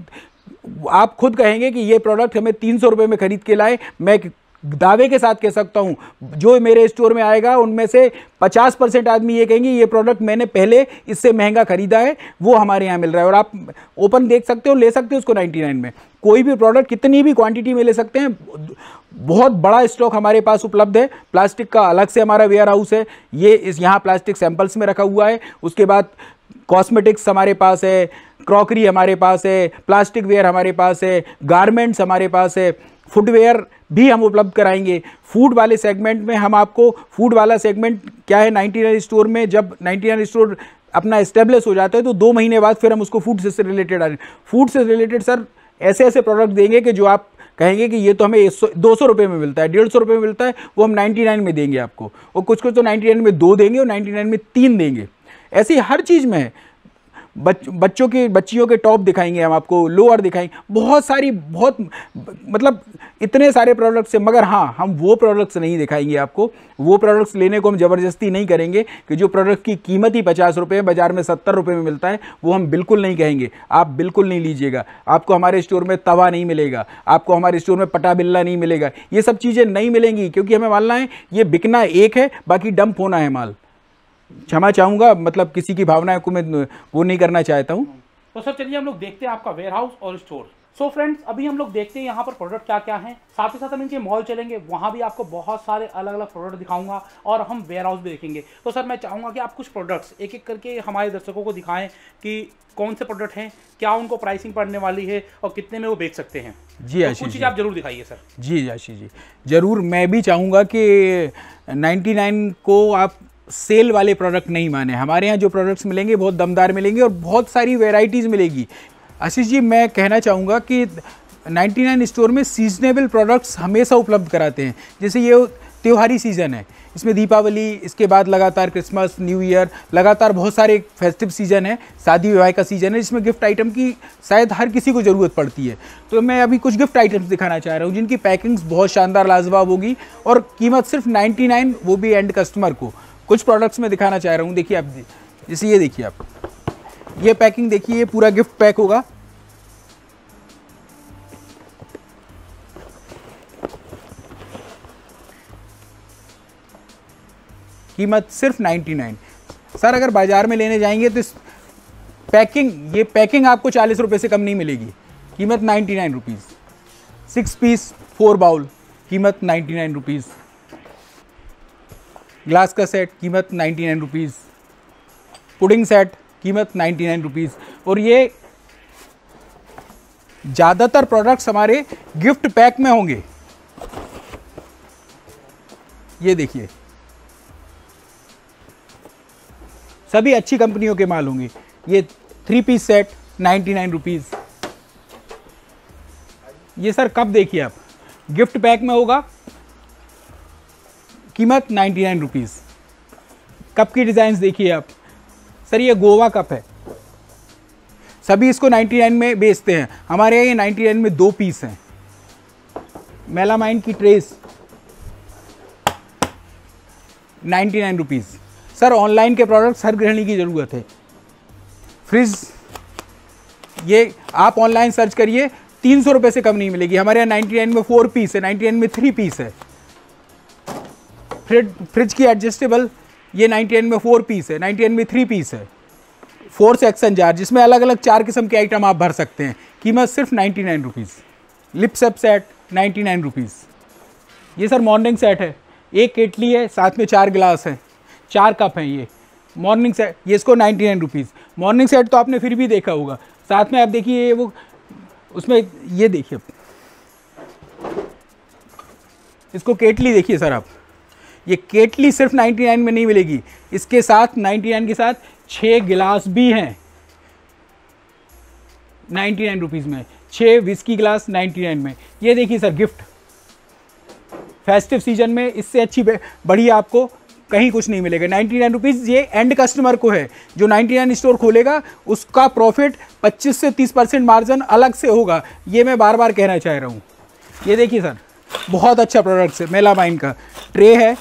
आप खुद कहेंगे कि ये प्रोडक्ट हमें तीन सौ में ख़रीद के लाए मैं दावे के साथ कह सकता हूँ जो मेरे स्टोर में आएगा उनमें से 50 परसेंट आदमी ये कहेंगे ये प्रोडक्ट मैंने पहले इससे महंगा खरीदा है वो हमारे यहाँ मिल रहा है और आप ओपन देख सकते हो ले सकते हो उसको 99 में कोई भी प्रोडक्ट कितनी भी क्वांटिटी में ले सकते हैं बहुत बड़ा स्टॉक हमारे पास उपलब्ध है प्लास्टिक का अलग से हमारा वेयर हाउस है ये इस यहाँ प्लास्टिक सैंपल्स में रखा हुआ है उसके बाद कॉस्मेटिक्स हमारे पास है क्रॉकरी हमारे पास है प्लास्टिक वेयर हमारे पास है गारमेंट्स हमारे पास है फुटवेयर भी हम उपलब्ध कराएंगे फूड वाले सेगमेंट में हम आपको फूड वाला सेगमेंट क्या है नाइन्टी नाइन स्टोर में जब नाइन्टी नाइन स्टोर अपना इस्टेब्लिश हो जाता है तो दो महीने बाद फिर हम उसको फूड से रिलेटेड आ फूड से रिलेटेड सर ऐसे ऐसे प्रोडक्ट देंगे कि जो आप कहेंगे कि ये तो हमें दो सौ रुपये में मिलता है डेढ़ सौ रुपये में मिलता है वो हम नाइन्टी नाइन में देंगे आपको और कुछ कुछ तो नाइन्टी नाइन में दो देंगे और नाइन्टी नाइन में तीन देंगे ऐसी हर चीज़ में है बच, बच्चों के बच्चियों के टॉप दिखाएंगे हम आपको लोअर दिखाएंगे बहुत सारी बहुत मतलब इतने सारे प्रोडक्ट्स हैं मगर हाँ हम वो प्रोडक्ट्स नहीं दिखाएंगे आपको वो प्रोडक्ट्स लेने को हम ज़बरदस्ती नहीं करेंगे कि जो प्रोडक्ट की कीमत ही पचास रुपये बाज़ार में सत्तर रुपये में मिलता है वो हम बिल्कुल नहीं कहेंगे आप बिल्कुल नहीं लीजिएगा आपको हमारे स्टोर में तवा नहीं मिलेगा आपको हमारे स्टोर में पटा बिल्ला नहीं मिलेगा ये सब चीज़ें नहीं मिलेंगी क्योंकि हमें मानना है ये बिकना एक है बाकी डंप होना है माल क्षमा चाहूँगा मतलब किसी की भावना को मैं वो नहीं करना चाहता हूँ तो सर चलिए हम लोग देखते हैं आपका वेयर हाउस और स्टोर सो so फ्रेंड्स अभी हम लोग देखते हैं यहाँ पर प्रोडक्ट क्या क्या हैं साथ ही साथ हम इनके मॉल चलेंगे वहाँ भी आपको बहुत सारे अलग अलग प्रोडक्ट दिखाऊंगा और हम वेयर हाउस भी देखेंगे तो सर मैं चाहूँगा कि आप कुछ प्रोडक्ट्स एक एक करके हमारे दर्शकों को दिखाएं कि कौन से प्रोडक्ट हैं क्या उनको प्राइसिंग पड़ने वाली है और कितने में वो बेच सकते हैं जी तो आशीष तो जी आप जरूर दिखाइए सर जी आशीष जी जरूर मैं भी चाहूँगा कि 99 को आप सेल वाले प्रोडक्ट नहीं माने हमारे यहाँ जो प्रोडक्ट्स मिलेंगे बहुत दमदार मिलेंगे और बहुत सारी वेराइटीज़ मिलेगी आशीष जी मैं कहना चाहूँगा कि 99 स्टोर में सीजनेबल प्रोडक्ट्स हमेशा उपलब्ध कराते हैं जैसे ये त्योहारी सीज़न है इसमें दीपावली इसके बाद लगातार क्रिसमस न्यू ईयर लगातार बहुत सारे फेस्टिव सीज़न है शादी विवाह का सीज़न है जिसमें गिफ्ट आइटम की शायद हर किसी को ज़रूरत पड़ती है तो मैं अभी कुछ गिफ्ट आइटम्स दिखाना चाह रहा हूँ जिनकी पैकिंग्स बहुत शानदार लाजवाब होगी और कीमत सिर्फ 99 वो भी एंड कस्टमर को कुछ प्रोडक्ट्स में दिखाना चाह रहा हूँ देखिए आप जैसे ये देखिए आप ये पैकिंग देखिए ये पूरा गिफ्ट पैक होगा कीमत सिर्फ 99 सर अगर बाज़ार में लेने जाएंगे तो इस पैकिंग ये पैकिंग आपको चालीस रुपये से कम नहीं मिलेगी कीमत ninety nine rupees six piece four bowl कीमत नाइन्टी नाइन रुपीज़ ग्लास का सेट कीमत ninety nine rupees pudding set कीमत नाइन्टी नाइन रुपीज़ और ये ज़्यादातर प्रोडक्ट्स हमारे गिफ्ट पैक में होंगे ये देखिए सभी अच्छी कंपनियों के माल होंगे ये three piece set ninety nine rupees ये सर कब देखिए आप गिफ्ट पैक में होगा कीमत नाइन्टी नाइन रुपीज़ कप की डिज़ाइंस देखिए आप सर ये गोवा कप है सभी इसको 99 में बेचते हैं हमारे यहाँ ये 99 में दो पीस हैं मेलामाइन की ट्रेस 99 रुपीस सर ऑनलाइन के प्रोडक्ट्स हर गृहणी की ज़रूरत है फ्रिज ये आप ऑनलाइन सर्च करिए तीन सौ रुपये से कम नहीं मिलेगी हमारे यहाँ 99 में फोर पीस है 99 में थ्री पीस है फ्रिज फ्रिज की एडजस्टेबल ये 90 में फोर पीस है 90 में थ्री पीस है फोर सेक्शन जार जिसमें अलग अलग चार किस्म के आइटम आप भर सकते हैं कीमत सिर्फ नाइन्टी नाइन रुपीज़ लिप सेप सेट नाइन्टी नाइन रुपीज़ ये सर मॉर्निंग सेट है एक केटली है साथ में चार गिलास हैं चार कप हैं ये मॉर्निंग सेट ये इसको ninety nine rupees morning set तो आपने फिर भी देखा होगा साथ में आप देखिए वो उसमें ये देखिए इसको केटली देखिए सर आप ये केटली सिर्फ 99 में नहीं मिलेगी इसके साथ 99 के साथ छः गिलास भी हैं 99 नाइन रुपीज़ में छः विस्की गिलास 99 में ये देखिए सर गिफ्ट फेस्टिव सीजन में इससे अच्छी बड़ी आपको कहीं कुछ नहीं मिलेगा नाइन्टी नाइन रुपीज़ ये एंड कस्टमर को है जो नाइन्टी नाइन स्टोर खोलेगा उसका प्रॉफिट 25 से 30 परसेंट मार्जिन अलग से होगा ये मैं बार बार कहना चाह रहा हूँ ये देखिए सर बहुत अच्छा प्रोडक्ट है मेला माइन का ट्रे है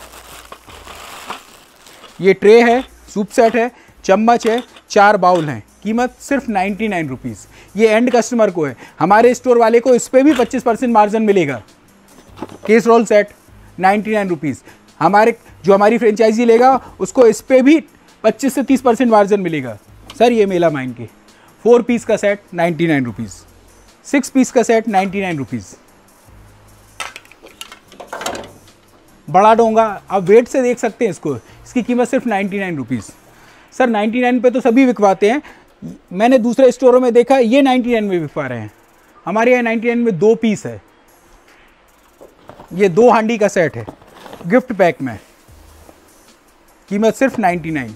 ये ट्रे है सूप सेट है चम्मच है चार बाउल हैं कीमत सिर्फ नाइन्टी नाइन रुपीज़ ये एंड कस्टमर को है हमारे स्टोर वाले को इस पर भी पच्चीस परसेंट मार्जिन मिलेगा casserole set ninety nine rupees हमारे जो हमारी फ्रेंचाइजी लेगा उसको इस पर भी पच्चीस से तीस परसेंट मार्जिन मिलेगा सर ये मेला माइन के फोर पीस का set ninety nine rupees six piece का सेट नाइन्टी नाइन रुपीज़ बड़ा डोंगा आप वेट से देख सकते हैं इसको इसकी कीमत सिर्फ ninety nine rupees sir ninety nine पर तो सभी बिकवाते हैं मैंने दूसरे स्टोरों में देखा ये नाइन्टी नाइन में बिकवा रहे हैं हमारे यहाँ नाइन्टी नाइन में दो पीस है ये दो हांडी का सेट है गिफ्ट पैक में कीमत सिर्फ नाइन्टी नाइन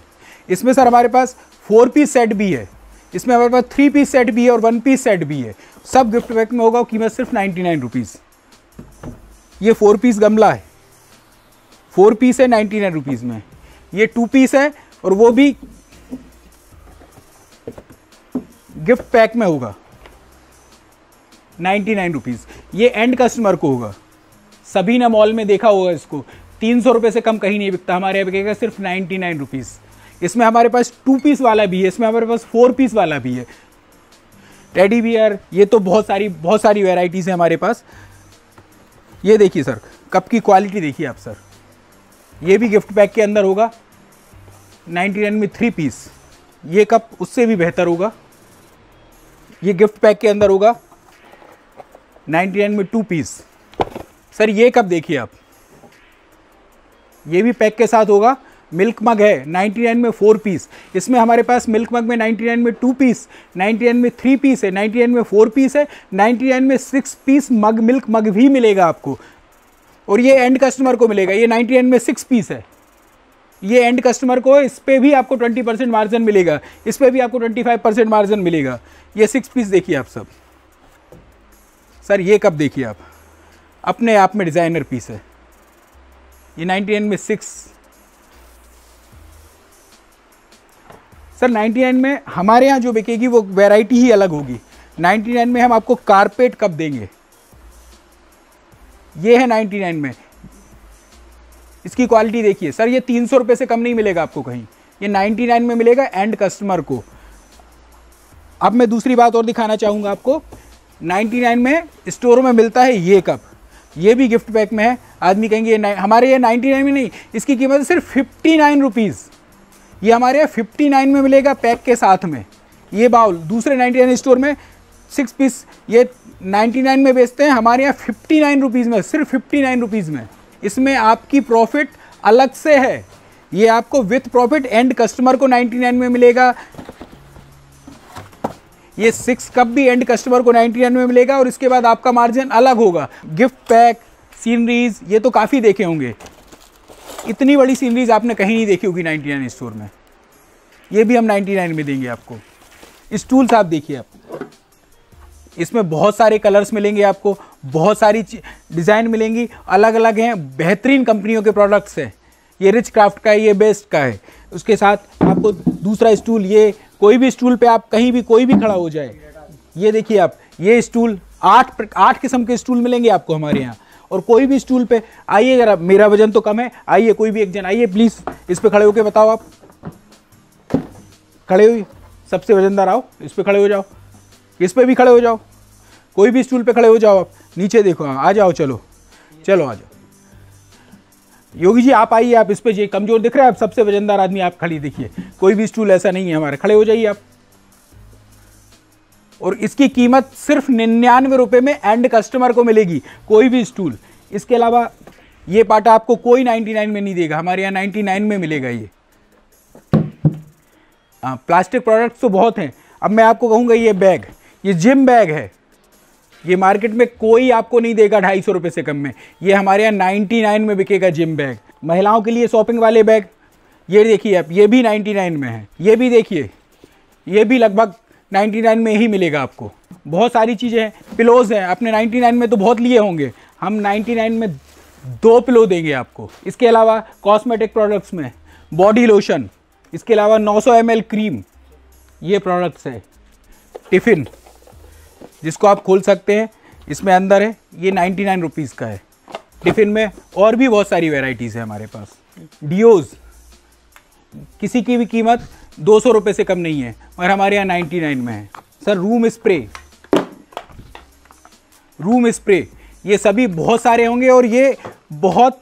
इसमें सर हमारे पास फोर पीस सेट भी है इसमें हमारे पास थ्री पीस सेट भी है और वन पीस सेट भी है सब गिफ्ट पैक में होगा कीमत सिर्फ नाइन्टी नाइन रुपीज़ ये फोर पीस गमला है फोर पीस है नाइन्टी नाइन रुपीज़ में ये टू पीस है और वो भी गिफ्ट पैक में होगा नाइन्टी नाइन रुपीज़ ये एंड कस्टमर को होगा सभी ने मॉल में देखा होगा इसको तीन सौ रुपये से कम कहीं नहीं बिकता हमारे यहाँ बिकेगा सिर्फ नाइन्टी नाइन रुपीज़ इसमें हमारे पास टू पीस वाला भी है इसमें हमारे पास फोर पीस वाला भी है टेडी बियर ये तो बहुत सारी बहुत सारी वेराइटीज़ हैं हमारे पास ये देखिए सर कप की क्वालिटी देखिए आप सर ये भी गिफ्ट पैक के अंदर होगा 99 में थ्री पीस ये कप उससे भी बेहतर होगा ये गिफ्ट पैक के अंदर होगा 99 में टू पीस सर ये कप देखिए आप ये भी पैक के साथ होगा मिल्क मग है 99 में फोर पीस इसमें हमारे पास मिल्क मग में 99 में टू पीस 99 में थ्री पीस है 99 में फोर पीस है 99 में six piece mug milk mug भी मिलेगा आपको और ये एंड कस्टमर को मिलेगा ये नाइन्टी में सिक्स पीस है ये एंड कस्टमर को इस पर भी आपको 20 परसेंट मार्जिन मिलेगा इस पर भी आपको 25 परसेंट मार्जिन मिलेगा ये सिक्स पीस देखिए आप सब सर ये कब देखिए आप अपने आप में डिज़ाइनर पीस है ये नाइन्टी में सिक्स सर 99 में हमारे यहाँ जो बिकेगी वो वैरायटी ही अलग होगी 99 में हम आपको कारपेट कब देंगे ये है नाइन्टी नाइन में इसकी क्वालिटी देखिए सर ये तीन सौ रुपये से कम नहीं मिलेगा आपको कहीं ये नाइन्टी नाइन में मिलेगा एंड कस्टमर को अब मैं दूसरी बात और दिखाना चाहूँगा आपको नाइन्टी नाइन में स्टोर में मिलता है ये कप ये भी गिफ्ट पैक में है आदमी कहेंगे ये हमारे ये नाइन में नहीं इसकी कीमत सिर्फ फिफ्टी नाइन रुपीज़ ये हमारे यहाँ फिफ्टी नाइन में मिलेगा पैक के साथ में ये बाउल दूसरे नाइन्टी नाइन स्टोर में सिक्स पीस ये 99 में बेचते हैं हमारे यहाँ फिफ्टी नाइन रुपीज़ में सिर्फ फिफ्टी नाइन रुपीज़ में इसमें आपकी प्रॉफिट अलग से है ये आपको विथ प्रॉफिट एंड कस्टमर को 99 में मिलेगा ये सिक्स कप भी एंड कस्टमर को 99 में मिलेगा और इसके बाद आपका मार्जिन अलग होगा गिफ्ट पैक सीनरीज ये तो काफ़ी देखे होंगे इतनी बड़ी सीनरीज आपने कहीं नहीं देखी होगी 99 स्टोर में ये भी हम 99 में देंगे आपको स्टूल्स आप देखिए आप इसमें बहुत सारे कलर्स मिलेंगे आपको बहुत सारी डिज़ाइन मिलेंगी अलग अलग हैं बेहतरीन कंपनियों के प्रोडक्ट्स हैं ये रिच क्राफ्ट का है ये बेस्ट का है उसके साथ आपको दूसरा स्टूल ये कोई भी स्टूल पे आप कहीं भी कोई भी खड़ा हो जाए ये देखिए आप ये स्टूल आठ आठ किस्म के स्टूल मिलेंगे आपको हमारे यहाँ और कोई भी स्टूल पे आइए जरा मेरा वजन तो कम है आइए कोई भी एक जन आइए प्लीज़ इस पर खड़े होके बताओ आप खड़े हुई सबसे वजनदार आओ इस पर खड़े हो जाओ इस पर भी खड़े हो जाओ कोई भी स्टूल पे खड़े हो जाओ आप नीचे देखो आ जाओ चलो चलो आ जाओ योगी जी आप आइए आप इस पर कमज़ोर दिख रहे हैं आप सबसे वजनदार आदमी आप खड़ी देखिए कोई भी स्टूल ऐसा नहीं है हमारे खड़े हो जाइए आप और इसकी कीमत सिर्फ निन्यानवे रुपए में एंड कस्टमर को मिलेगी कोई भी स्टूल इसके अलावा ये पाटा आपको कोई 99 में नहीं देगा हमारे यहाँ 99 में मिलेगा ये आ, प्लास्टिक प्रोडक्ट्स तो बहुत हैं अब मैं आपको कहूँगा ये बैग ये जिम बैग है ये मार्केट में कोई आपको नहीं देगा ढाई सौ रुपये से कम में ये हमारे यहाँ नाइन्टी नाइन में बिकेगा जिम बैग महिलाओं के लिए शॉपिंग वाले बैग ये देखिए आप ये भी नाइन्टी नाइन में है ये भी देखिए ये भी लगभग नाइन्टी नाइन में ही मिलेगा आपको बहुत सारी चीज़ें हैं पिलोज़ हैं आपने नाइन्टी नाइन में तो बहुत लिए होंगे हम नाइन्टी नाइन में दो पिलो देंगे आपको इसके अलावा कॉस्मेटिक प्रोडक्ट्स में बॉडी लोशन इसके अलावा नौ सौ क्रीम ये प्रोडक्ट्स है टिफ़िन जिसको आप खोल सकते हैं इसमें अंदर है ये नाइन्टी नाइन रुपीज़ का है टिफ़िन में और भी बहुत सारी वेराइटीज़ है हमारे पास डिओज़ किसी की भी कीमत दो सौ रुपये से कम नहीं है और हमारे यहाँ नाइन्टी नाइन में है sir room spray room spray ये सभी बहुत सारे होंगे और ये बहुत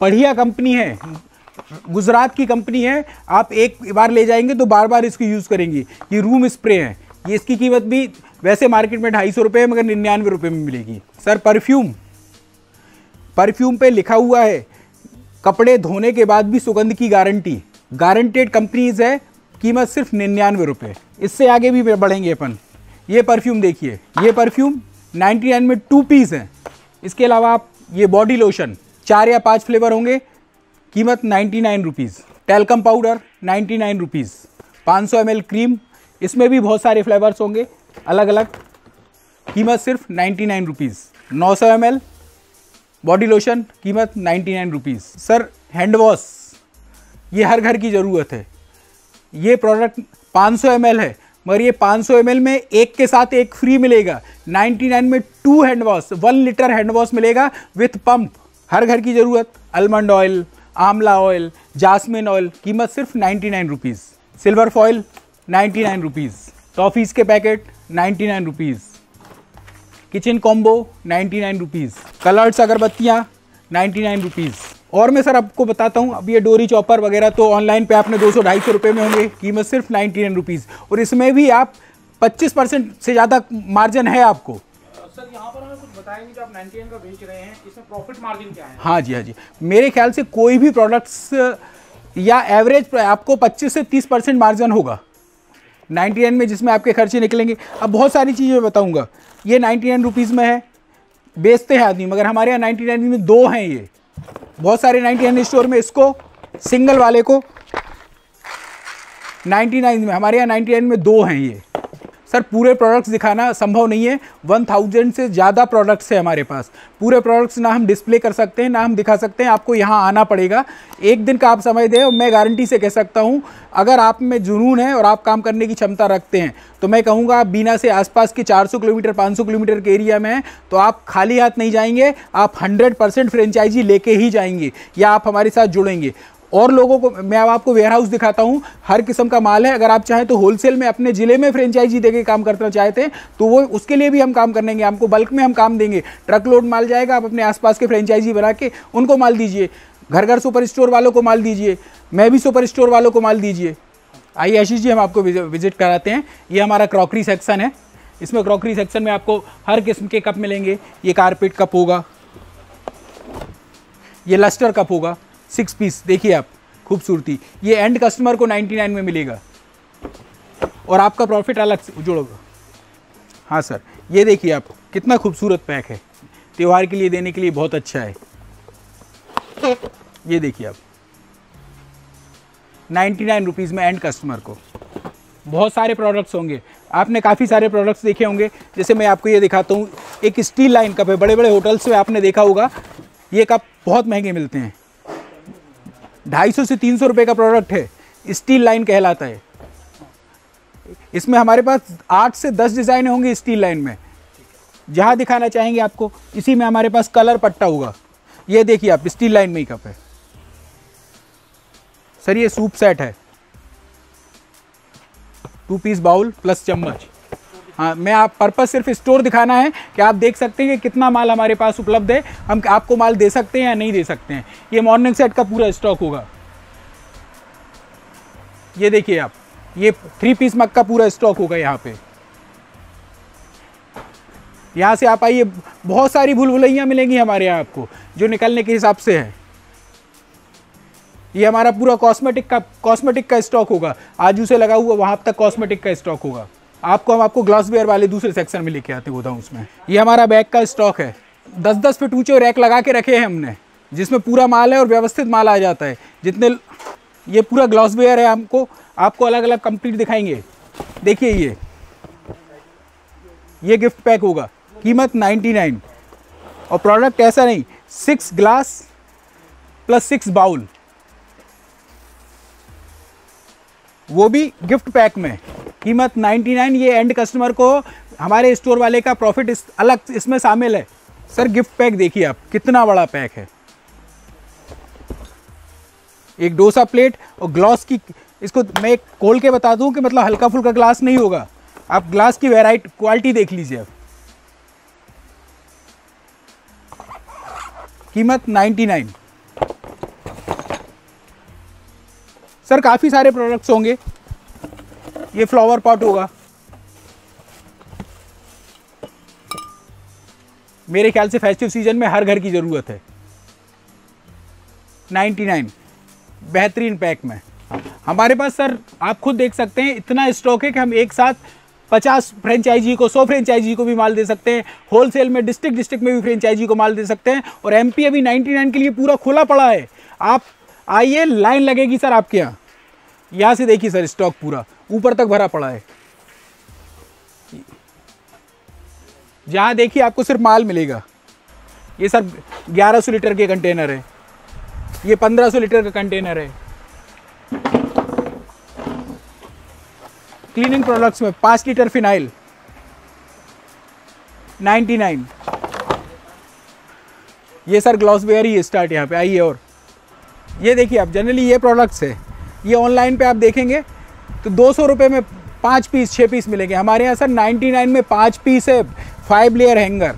बढ़िया कंपनी है गुजरात की कंपनी है आप एक बार ले जाएंगे तो बार बार इसको यूज़ करेंगी ये रूम स्प्रे है ये इसकी कीमत भी वैसे मार्केट में ढाई सौ रुपये मगर निन्यानवे रुपये में मिलेगी सर परफ्यूम परफ्यूम पे लिखा हुआ है कपड़े धोने के बाद भी सुगंध की गारंटी गारंटेड कंपनीज है कीमत सिर्फ निन्यानवे रुपये इससे आगे भी बढ़ेंगे अपन ये परफ्यूम देखिए ये परफ्यूम नाइन्टी नाइन में टू पीस हैं इसके अलावा आप ये बॉडी लोशन चार या पाँच फ्लेवर होंगे कीमत ninety nine rupees talcum powder ninety nine rupees पाँच सौ एम क्रीम इसमें भी बहुत सारे फ्लेवर्स होंगे अलग अलग कीमत सिर्फ नाइन्टी नाइन रुपीज़ नौ सौ एम एल बॉडी लोशन कीमत ninety nine rupees sir hand wash ये हर घर की ज़रूरत है ये प्रोडक्ट पाँच सौ एम एल है मगर ये 500 सौ में एक के साथ एक फ्री मिलेगा 99 में two hand wash one litre hand wash मिलेगा विथ पम्प हर घर की ज़रूरत almond oil amla oil jasmine oil कीमत सिर्फ 99 nine rupees silver foil 99 nine rupees toffees के packet ninety nine rupees kitchen combo ninety nine rupees colours अगरबत्तियाँ ninety nine rupees और मैं सर आपको बताता हूँ अब ये डोरी चॉपर वगैरह तो ऑनलाइन पे आपने दो सौ ढाई सौ रुपये में होंगे कीमत सिर्फ नाइन्टी नाइन रुपीज़ और इसमें भी आप पच्चीस परसेंट से ज़्यादा मार्जिन है आपको सर यहाँ पर हमें कुछ बताएंगे जो आप 99 का बेच रहे हैं इसमें प्रॉफिट मार्जिन क्या है हाँ जी हाँ जी मेरे ख्याल से कोई भी प्रोडक्ट्स या एवरेज आपको पच्चीस से तीस परसेंट मार्जिन होगा नाइन्टी नाइन में जिसमें आपके खर्चे निकलेंगे अब बहुत सारी चीज़ें बताऊँगा ये नाइन्टी नाइन रुपीज़ में है बेचते हैं आदमी मगर हमारे यहाँ नाइन्टी नाइन में दो हैं ये बहुत सारे नाइन्टी नाइन स्टोर में इसको सिंगल वाले को नाइन्टी नाइन में हमारे यहाँ नाइन्टी नाइन में दो हैं ये सर पूरे प्रोडक्ट्स दिखाना संभव नहीं है वन थाउजेंड से ज़्यादा प्रोडक्ट्स है हमारे पास पूरे प्रोडक्ट्स ना हम डिस्प्ले कर सकते हैं ना हम दिखा सकते हैं आपको यहाँ आना पड़ेगा एक दिन का आप समय दें और मैं गारंटी से कह सकता हूँ अगर आप में जुनून है और आप काम करने की क्षमता रखते हैं तो मैं कहूँगा आप बीना से आसपास के चार किलोमीटर पाँच किलोमीटर के एरिया में हैं तो आप खाली हाथ नहीं जाएंगे आप हंड्रेड परसेंट फ्रेंचाइजी लेके ही जाएंगे या आप हमारे साथ जुड़ेंगे और लोगों को मैं अब आपको वेयर हाउस दिखाता हूँ हर किस्म का माल है अगर आप चाहें तो होलसेल में अपने ज़िले में फ्रेंचाइजी देके काम करना चाहते हैं तो वो उसके लिए भी हम काम करेंगे आपको बल्क में हम काम देंगे ट्रक लोड माल जाएगा आप अपने आसपास के फ्रेंचाइजी बना के उनको माल दीजिए घर घर सुपर स्टोर वालों को माल दीजिए मैं भी सुपर स्टोर वालों को माल दीजिए आइए आशीष जी हम आपको विजिट कराते हैं ये हमारा क्रॉकरी सेक्शन है इसमें क्रॉकरी सेक्शन में आपको हर किस्म के कप मिलेंगे ये कारपेट कप होगा ये लस्टर कप होगा सिक्स पीस देखिए आप खूबसूरती ये एंड कस्टमर को 99 में मिलेगा और आपका प्रॉफिट अलग से जुड़ेगा हाँ सर ये देखिए आप कितना खूबसूरत पैक है त्यौहार के लिए देने के लिए बहुत अच्छा है ये देखिए आप नाइन्टी नाइन रुपीज़ में एंड कस्टमर को बहुत सारे प्रोडक्ट्स होंगे आपने काफ़ी सारे प्रोडक्ट्स देखे होंगे जैसे मैं आपको ये दिखाता हूँ एक स्टील लाइन कप है बड़े बड़े होटल्स में आपने देखा होगा ये कप बहुत महंगे मिलते हैं ढाई सौ से तीन सौ रुपये का प्रोडक्ट है स्टील लाइन कहलाता है इसमें हमारे पास आठ से दस डिज़ाइन होंगी स्टील लाइन में जहाँ दिखाना चाहेंगे आपको इसी में हमारे पास कलर पट्टा होगा ये देखिए आप स्टील लाइन में ही कप है सर ये सूप सेट है टू पीस बाउल प्लस चम्मच हाँ मैं आप पर्पज़ सिर्फ स्टोर दिखाना है कि आप देख सकते हैं कि कितना माल हमारे पास उपलब्ध है हम आपको माल दे सकते हैं या नहीं दे सकते हैं ये मॉर्निंग सेट का पूरा स्टॉक होगा ये देखिए आप ये थ्री पीस मक का पूरा स्टॉक होगा यहाँ पे यहाँ से आप आइए बहुत सारी भूल मिलेंगी हमारे यहाँ आपको जो निकलने के हिसाब से है ये हमारा पूरा कॉस्मेटिक का कॉस्मेटिक का स्टॉक होगा आजू से लगा हुआ वहाँ तक कॉस्मेटिक का स्टॉक होगा आपको हम आपको ग्लास वेयर वाले दूसरे सेक्शन में लेके आते गोदाम उसमें ये हमारा बैग का स्टॉक है दस दस फिट ऊँचे रैक लगा के रखे हैं हमने जिसमें पूरा माल है और व्यवस्थित माल आ जाता है जितने ये पूरा ग्लास वेयर है हमको आपको अलग अलग कंप्लीट दिखाएंगे देखिए ये ये गिफ्ट पैक होगा कीमत 99 और प्रोडक्ट ऐसा नहीं six glass plus six bowl वो भी गिफ्ट पैक में कीमत 99 ये एंड कस्टमर को हमारे स्टोर वाले का प्रॉफिट इस अलग इसमें शामिल है सर गिफ्ट पैक देखिए आप कितना बड़ा पैक है एक डोसा प्लेट और ग्लास की इसको मैं एक खोल के बता दूं कि मतलब हल्का फुल्का ग्लास नहीं होगा आप ग्लास की वेराइट क्वालिटी देख लीजिए आप कीमत 99 सर काफ़ी सारे प्रोडक्ट्स होंगे ये फ्लावर पॉट होगा मेरे ख्याल से फेस्टिव सीजन में हर घर की ज़रूरत है 99 बेहतरीन पैक में हमारे पास सर आप खुद देख सकते हैं इतना स्टॉक है कि हम एक साथ 50 फ्रेंचाइजी को 100 फ्रेंचाइजी को भी माल दे सकते हैं होलसेल में डिस्ट्रिक्ट डिस्ट्रिक्ट में भी फ्रेंचाइजी को माल दे सकते हैं और एमपी अभी 99 के लिए पूरा खुला पड़ा है आप आइए लाइन लगेगी सर आपके यहाँ यहाँ से देखिए सर स्टॉक पूरा ऊपर तक भरा पड़ा है जहाँ देखिए आपको सिर्फ माल मिलेगा ये सर 1100 लीटर के कंटेनर है ये 1500 लीटर का कंटेनर है क्लीनिंग प्रोडक्ट्स में पाँच लीटर फिनाइल 99 ये सर ग्लॉसवेयर ही स्टार्ट यहाँ पे आइए और ये देखिए आप जनरली ये प्रोडक्ट्स है ये ऑनलाइन पे आप देखेंगे तो दो सौ रुपये में पाँच पीस छः पीस मिलेंगे हमारे यहाँ सर नाइन्टी नाइन में पाँच पीस है फाइव लेयर हैंगर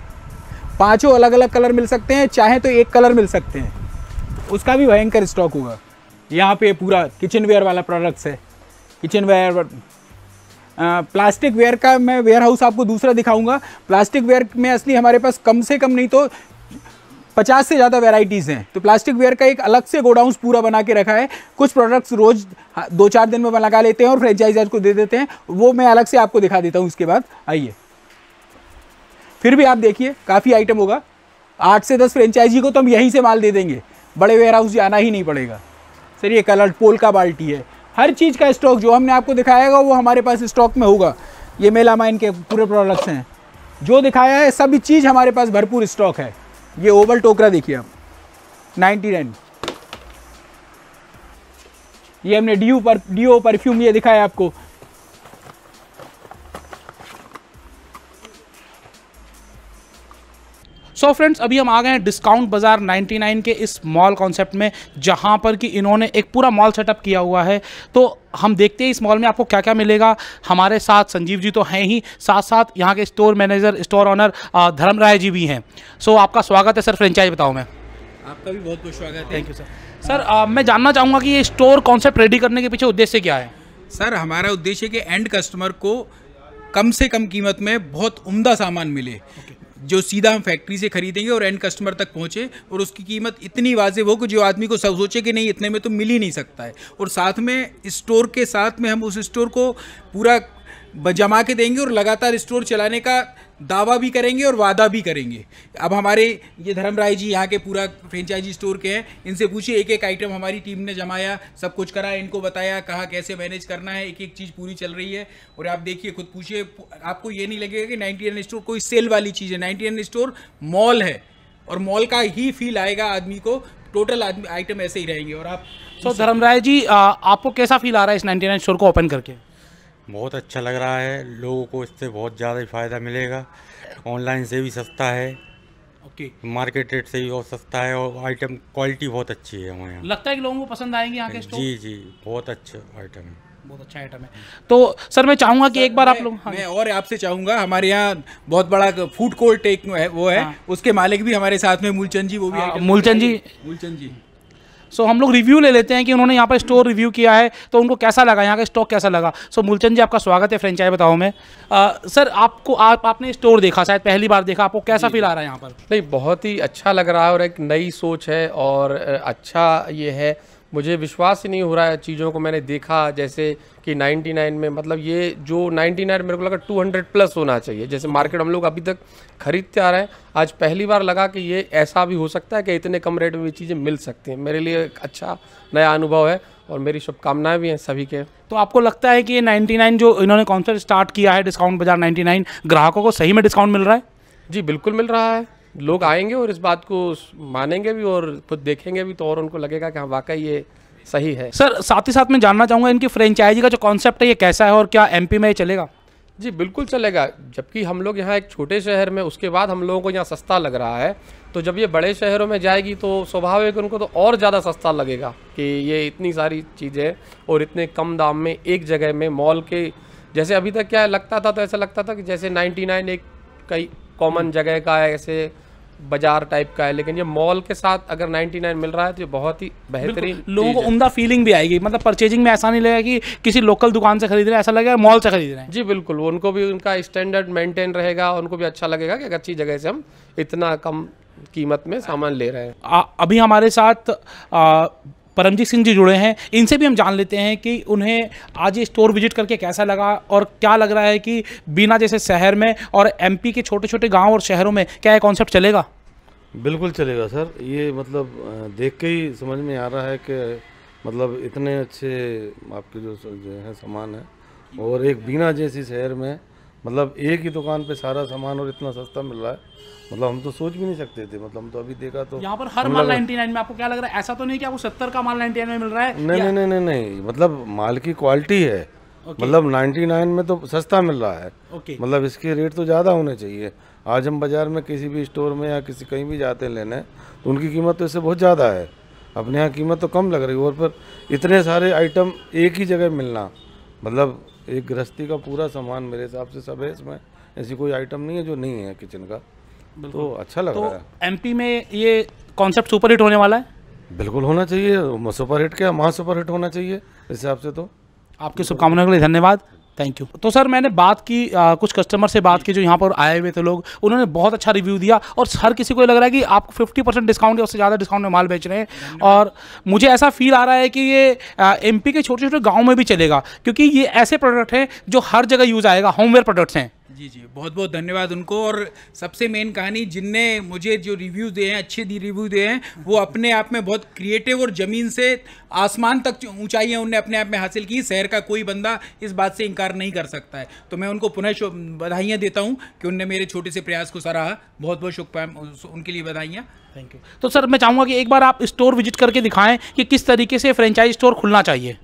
पाँचों अलग अलग कलर मिल सकते हैं चाहे तो एक कलर मिल सकते हैं उसका भी भयंकर स्टॉक होगा यहाँ पे पूरा किचन वेयर वाला प्रोडक्ट्स है किचन वेयर प्लास्टिक वेयर का मैं वेयर हाउस आपको दूसरा दिखाऊंगा प्लास्टिक वेयर में असली हमारे पास कम से कम नहीं तो पचास से ज़्यादा वेराइटीज़ हैं तो प्लास्टिक वेयर का एक अलग से गोडाउंस पूरा बना के रखा है कुछ प्रोडक्ट्स रोज़ दो चार दिन में लगा लेते हैं और फ्रेंचाइजर्स को दे देते हैं वो मैं अलग से आपको दिखा देता हूँ उसके बाद आइए फिर भी आप देखिए काफ़ी आइटम होगा आठ से दस फ्रेंचाइजी को तो हम यहीं से माल दे देंगे बड़े वेयर हाउस जाना ही नहीं पड़ेगा सर ये कलर पोल का बाल्टी है हर चीज़ का स्टॉक जो हमने आपको दिखाएगा वो हमारे पास स्टॉक में होगा ये मेला माइन के पूरे प्रोडक्ट्स हैं जो दिखाया है सभी चीज़ हमारे पास भरपूर स्टॉक है ये ओवल टोकरा देखिए आप 99 ये हमने डीओ पर डीओ परफ्यूम ये दिखाया आपको सो so फ्रेंड्स अभी हम आ गए हैं डिस्काउंट बाज़ार 99 के इस मॉल कॉन्सेप्ट में जहाँ पर कि इन्होंने एक पूरा मॉल सेटअप किया हुआ है तो हम देखते हैं इस मॉल में आपको क्या क्या मिलेगा हमारे साथ संजीव जी तो हैं ही साथ साथ यहाँ के स्टोर मैनेजर स्टोर ऑनर धर्म राय जी भी हैं सो so, आपका स्वागत है सर फ्रेंचाइज बताओ मैं आपका भी बहुत बहुत स्वागत है थैंक यू सर सर आ, मैं जानना चाहूँगा कि ये स्टोर कॉन्सेप्ट रेडी करने के पीछे उद्देश्य क्या है सर हमारा उद्देश्य है कि एंड कस्टमर को कम से कम कीमत में बहुत उम्दा सामान मिले okay. जो सीधा हम फैक्ट्री से खरीदेंगे और एंड कस्टमर तक पहुंचे और उसकी कीमत इतनी वाजिब हो कि जो आदमी को सब सोचे कि नहीं इतने में तो मिल ही नहीं सकता है और साथ में स्टोर के साथ में हम उस स्टोर को पूरा जमा के देंगे और लगातार स्टोर चलाने का दावा भी करेंगे और वादा भी करेंगे अब हमारे ये धर्म राय जी यहाँ के पूरा फ्रेंचाइजी स्टोर के हैं इनसे पूछिए एक एक आइटम हमारी टीम ने जमाया सब कुछ करा इनको बताया कहा कैसे मैनेज करना है एक एक चीज़ पूरी चल रही है और आप देखिए खुद पूछिए आपको ये नहीं लगेगा कि नाइन्टी स्टोर कोई सेल वाली चीज़ है नाइन्टी स्टोर मॉल है और मॉल का ही फील आएगा आदमी को टोटल आदमी आइटम ऐसे ही रहेंगे और आप सो धर्म धर्मराय जी आपको कैसा फील आ रहा है इस नाइन्टी स्टोर को ओपन करके बहुत अच्छा लग रहा है लोगों को इससे बहुत ज़्यादा फ़ायदा मिलेगा ऑनलाइन से भी सस्ता है ओके मार्केट रेट से भी बहुत सस्ता है और आइटम क्वालिटी बहुत अच्छी है हमारे यहाँ लगता है कि लोगों को पसंद आएंगे यहाँ के जी जी बहुत अच्छा आइटम है बहुत अच्छा आइटम है तो सर मैं चाहूँगा कि एक बार आप लोग हाँ। मैं और आपसे चाहूँगा हमारे यहाँ बहुत बड़ा फूड कोर्ट एक वो है हाँ। उसके मालिक भी हमारे साथ में मूलचंद जी वो भी हाँ, मूलचंद जी मूलचंद जी सो हम लोग रिव्यू ले लेते हैं कि उन्होंने यहाँ पर स्टोर रिव्यू किया है तो उनको कैसा लगा यहाँ का स्टॉक कैसा लगा सो मूलचंद जी आपका स्वागत है फ्रेंचाइज बताओ मैं सर आपको आप आपने स्टोर देखा शायद पहली बार देखा आपको कैसा फील आ रहा है यहाँ पर नहीं बहुत ही अच्छा लग रहा है और एक नई सोच है और अच्छा ये है मुझे विश्वास ही नहीं हो रहा है चीज़ों को मैंने देखा जैसे कि 99 में मतलब ये जो 99 मेरे को लगा 200 प्लस होना चाहिए जैसे मार्केट हम लोग अभी तक खरीदते आ रहे हैं आज पहली बार लगा कि ये ऐसा भी हो सकता है कि इतने कम रेट में ये चीज़ें मिल सकती हैं मेरे लिए एक अच्छा नया अनुभव है और मेरी शुभकामनाएं भी हैं सभी के तो आपको लगता है कि ये नाइन्टी जो इन्होंने कॉन्सेप्ट स्टार्ट किया है डिस्काउंट बाजार नाइन्टी ग्राहकों को सही में डिस्काउंट मिल रहा है जी बिल्कुल मिल रहा है लोग आएंगे और इस बात को मानेंगे भी और खुद देखेंगे भी तो और उनको लगेगा कि हाँ वाकई ये सही है सर साथ ही साथ मैं जानना चाहूँगा इनकी फ्रेंचाइजी का जो कॉन्सेप्ट है ये कैसा है और क्या एमपी में ये चलेगा जी बिल्कुल चलेगा जबकि हम लोग यहाँ एक छोटे शहर में उसके बाद हम लोगों को यहाँ सस्ता लग रहा है तो जब ये बड़े शहरों में जाएगी तो स्वाभाविक उनको तो और ज़्यादा सस्ता लगेगा कि ये इतनी सारी चीज़ें और इतने कम दाम में एक जगह में मॉल के जैसे अभी तक क्या लगता था तो ऐसा लगता था कि जैसे 99 एक कई कॉमन हम्म। जगह का है ऐसे बाजार टाइप का है लेकिन ये मॉल के साथ अगर 99 मिल रहा है तो ये बहुत ही बेहतरीन लोगों को उमदा फीलिंग भी आएगी मतलब परचेजिंग में ऐसा नहीं लगेगा कि किसी लोकल दुकान से खरीद रहे हैं ऐसा लगेगा मॉल से खरीद रहे हैं जी बिल्कुल उनको भी उनका स्टैंडर्ड मेंटेन रहेगा उनको भी अच्छा लगेगा कि अच्छी जगह से हम इतना कम कीमत में सामान ले रहे हैं अभी हमारे साथ परमजीत सिंह जी जुड़े हैं इनसे भी हम जान लेते हैं कि उन्हें आज ये स्टोर विजिट करके कैसा लगा और क्या लग रहा है कि बिना जैसे शहर में और एम के छोटे छोटे गाँव और शहरों में क्या ये कॉन्सेप्ट चलेगा बिल्कुल चलेगा सर ये मतलब देख के ही समझ में आ रहा है कि मतलब इतने अच्छे आपके जो जो है सामान है और एक बिना जैसी शहर में मतलब एक ही दुकान पे सारा सामान और इतना सस्ता मिल रहा है मतलब हम तो सोच भी नहीं सकते थे मतलब हम तो अभी देखा तो यहाँ पर हर माल नाइनटी नाइन में आपको क्या लग रहा है ऐसा तो नहीं कि आपको सत्तर का माल नाइनटी नाइन में मिल रहा है नहीं नहीं नहीं नहीं नहीं मतलब माल की क्वालिटी है okay. मतलब 99 में तो सस्ता मिल रहा है okay. मतलब इसके रेट तो ज़्यादा होने चाहिए आज हम बाज़ार में किसी भी स्टोर में या किसी कहीं भी जाते हैं लेने तो उनकी कीमत तो इससे बहुत ज़्यादा है अपने यहाँ कीमत तो कम लग रही है और पर इतने सारे आइटम एक ही जगह मिलना मतलब एक गृहस्थी का पूरा सामान मेरे हिसाब से सब है इसमें ऐसी कोई आइटम नहीं है जो नहीं है किचन का तो अच्छा लग तो रहा है एमपी में ये कॉन्सेप्ट सुपर हिट होने वाला है बिल्कुल होना चाहिए सुपर हिट क्या महा सुपर हिट होना चाहिए इस हिसाब से तो आपकी शुभकामनाओं के लिए धन्यवाद थैंक यू तो सर मैंने बात की आ, कुछ कस्टमर से बात की जो यहाँ पर आए हुए थे लोग उन्होंने बहुत अच्छा रिव्यू दिया और हर किसी को ये लग रहा है कि आपको फिफ्टी परसेंट डिस्काउंट या उससे ज़्यादा डिस्काउंट में माल बेच रहे हैं और मुझे ऐसा फील आ रहा है कि ये एम के छोटे छोटे गाँव में भी चलेगा क्योंकि ये ऐसे प्रोडक्ट हैं जो हर जगह यूज़ आएगा होमवेयर प्रोडक्ट्स हैं जी जी बहुत बहुत धन्यवाद उनको और सबसे मेन कहानी जिनने मुझे जो रिव्यू दिए हैं अच्छे दी रिव्यू दिए हैं वो अपने आप में बहुत क्रिएटिव और ज़मीन से आसमान तक ऊंचाइयां उनने अपने आप में हासिल की शहर का कोई बंदा इस बात से इनकार नहीं कर सकता है तो मैं उनको पुनः बधाइयाँ देता हूँ कि उनने मेरे छोटे से प्रयास को सराहा बहुत बहुत शुभ उनके लिए बधाइयाँ थैंक यू तो सर मैं चाहूँगा कि एक बार आप स्टोर विजिट करके दिखाएँ कि किस तरीके से फ्रेंचाइज स्टोर खुलना चाहिए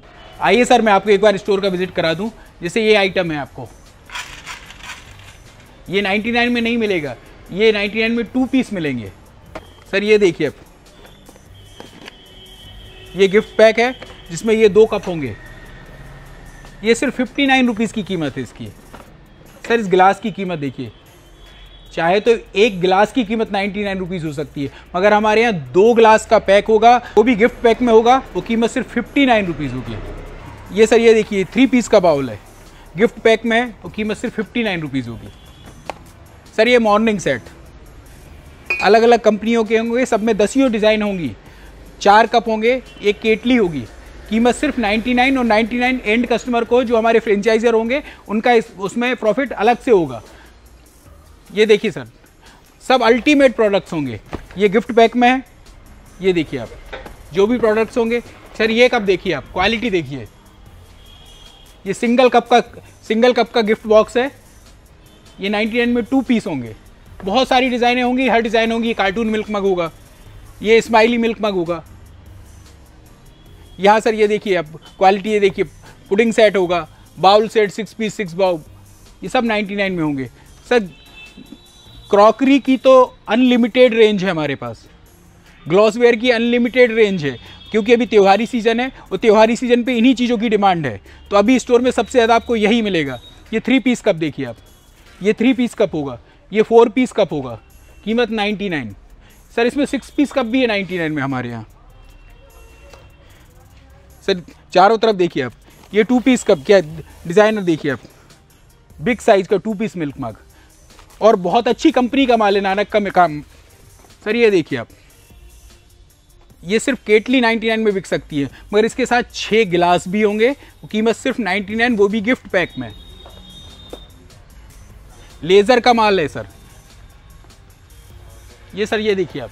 आइए सर मैं आपको एक बार स्टोर का विजिट करा दूँ जैसे ये आइटम है आपको ये 99 में नहीं मिलेगा ये 99 में टू पीस मिलेंगे सर ये देखिए आप ये गिफ्ट पैक है जिसमें ये दो कप होंगे ये सिर्फ फिफ्टी नाइन रुपीज़ की कीमत है इसकी सर इस गिलास की कीमत देखिए चाहे तो एक गिलास की कीमत नाइन्टी नाइन रुपीज़ हो सकती है मगर हमारे यहाँ दो गिलास का पैक होगा वो भी गिफ्ट पैक में होगा वो कीमत सिर्फ फिफ्टी नाइन रुपीज़ होगी ये सर ये देखिए थ्री पीस का बाउल है गिफ्ट पैक में वो कीमत सिर्फ फिफ्टी नाइन रुपीज़ होगी सर ये मॉर्निंग सेट अलग अलग कंपनियों के होंगे सब में दसियों डिज़ाइन होंगी चार कप होंगे एक केटली होगी कीमत सिर्फ 99 और 99 एंड कस्टमर को जो हमारे फ्रेंचाइजर होंगे उनका इस उसमें प्रॉफिट अलग से होगा ये देखिए सर सब अल्टीमेट प्रोडक्ट्स होंगे ये गिफ्ट पैक में है ये देखिए आप जो भी प्रोडक्ट्स होंगे सर ये कप देखिए आप क्वालिटी देखिए ये सिंगल कप का सिंगल कप का गिफ्ट बॉक्स है ये 99 में टू पीस होंगे बहुत सारी डिज़ाइनें होंगी हर डिज़ाइन होंगी कार्टून मिल्क मग होगा ये स्माइली मिल्क मग होगा यहाँ सर ये देखिए आप क्वालिटी ये देखिए पुडिंग सेट होगा bowl set six piece six bowl ये सब 99 में होंगे सर क्रॉकरी की तो अनलिमिटेड रेंज है हमारे पास ग्लॉसवेयर की अनलिमिटेड रेंज है क्योंकि अभी त्यौहारी सीज़न है और त्यौहारी सीज़न पे इन्हीं चीज़ों की डिमांड है तो अभी स्टोर में सबसे ज़्यादा आपको यही मिलेगा ये थ्री पीस कब देखिए आप ये थ्री पीस कप होगा ये फोर पीस कप होगा कीमत 99 सर इसमें सिक्स पीस कप भी है 99 में हमारे यहाँ सर चारों तरफ देखिए आप ये टू पीस कप क्या डिज़ाइनर देखिए आप बिग साइज़ का टू पीस मिल्क मग और बहुत अच्छी कंपनी का माल है नानक का काम सर ये देखिए आप ये सिर्फ केटली 99 में बिक सकती है मगर इसके साथ छः गिलास भी होंगे कीमत सिर्फ 99 वो भी गिफ्ट पैक में लेज़र का माल है सर ये सर ये देखिए आप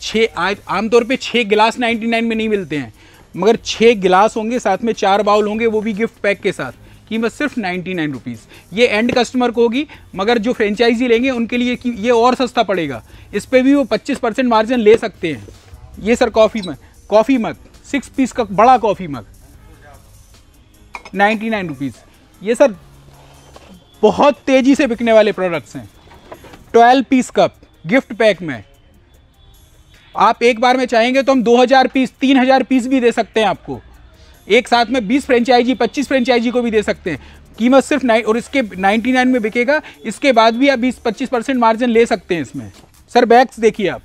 छः आमतौर पे छः गिलास 99 में नहीं मिलते हैं मगर छः गिलास होंगे साथ में चार बाउल होंगे वो भी गिफ्ट पैक के साथ कीमत सिर्फ नाइन्टी नाइन रुपीज़ ये एंड कस्टमर को होगी मगर जो फ्रेंचाइजी लेंगे उनके लिए ये और सस्ता पड़ेगा इस पर भी वो पच्चीस परसेंट मार्जिन ले सकते हैं ये sir coffee mug coffee mug six piece का बड़ा coffee mug ninety nine rupees ये सर बहुत तेज़ी से बिकने वाले प्रोडक्ट्स हैं twelve piece cup gift pack में आप एक बार में चाहेंगे तो हम 2000 पीस 3000 पीस भी दे सकते हैं आपको एक साथ में 20 फ्रेंचाइजी 25 फ्रेंचाइजी को भी दे सकते हैं कीमत सिर्फ नाइन और इसके 99 में बिकेगा इसके बाद भी आप 20-25 परसेंट मार्जिन ले सकते हैं इसमें सर बैग्स देखिए आप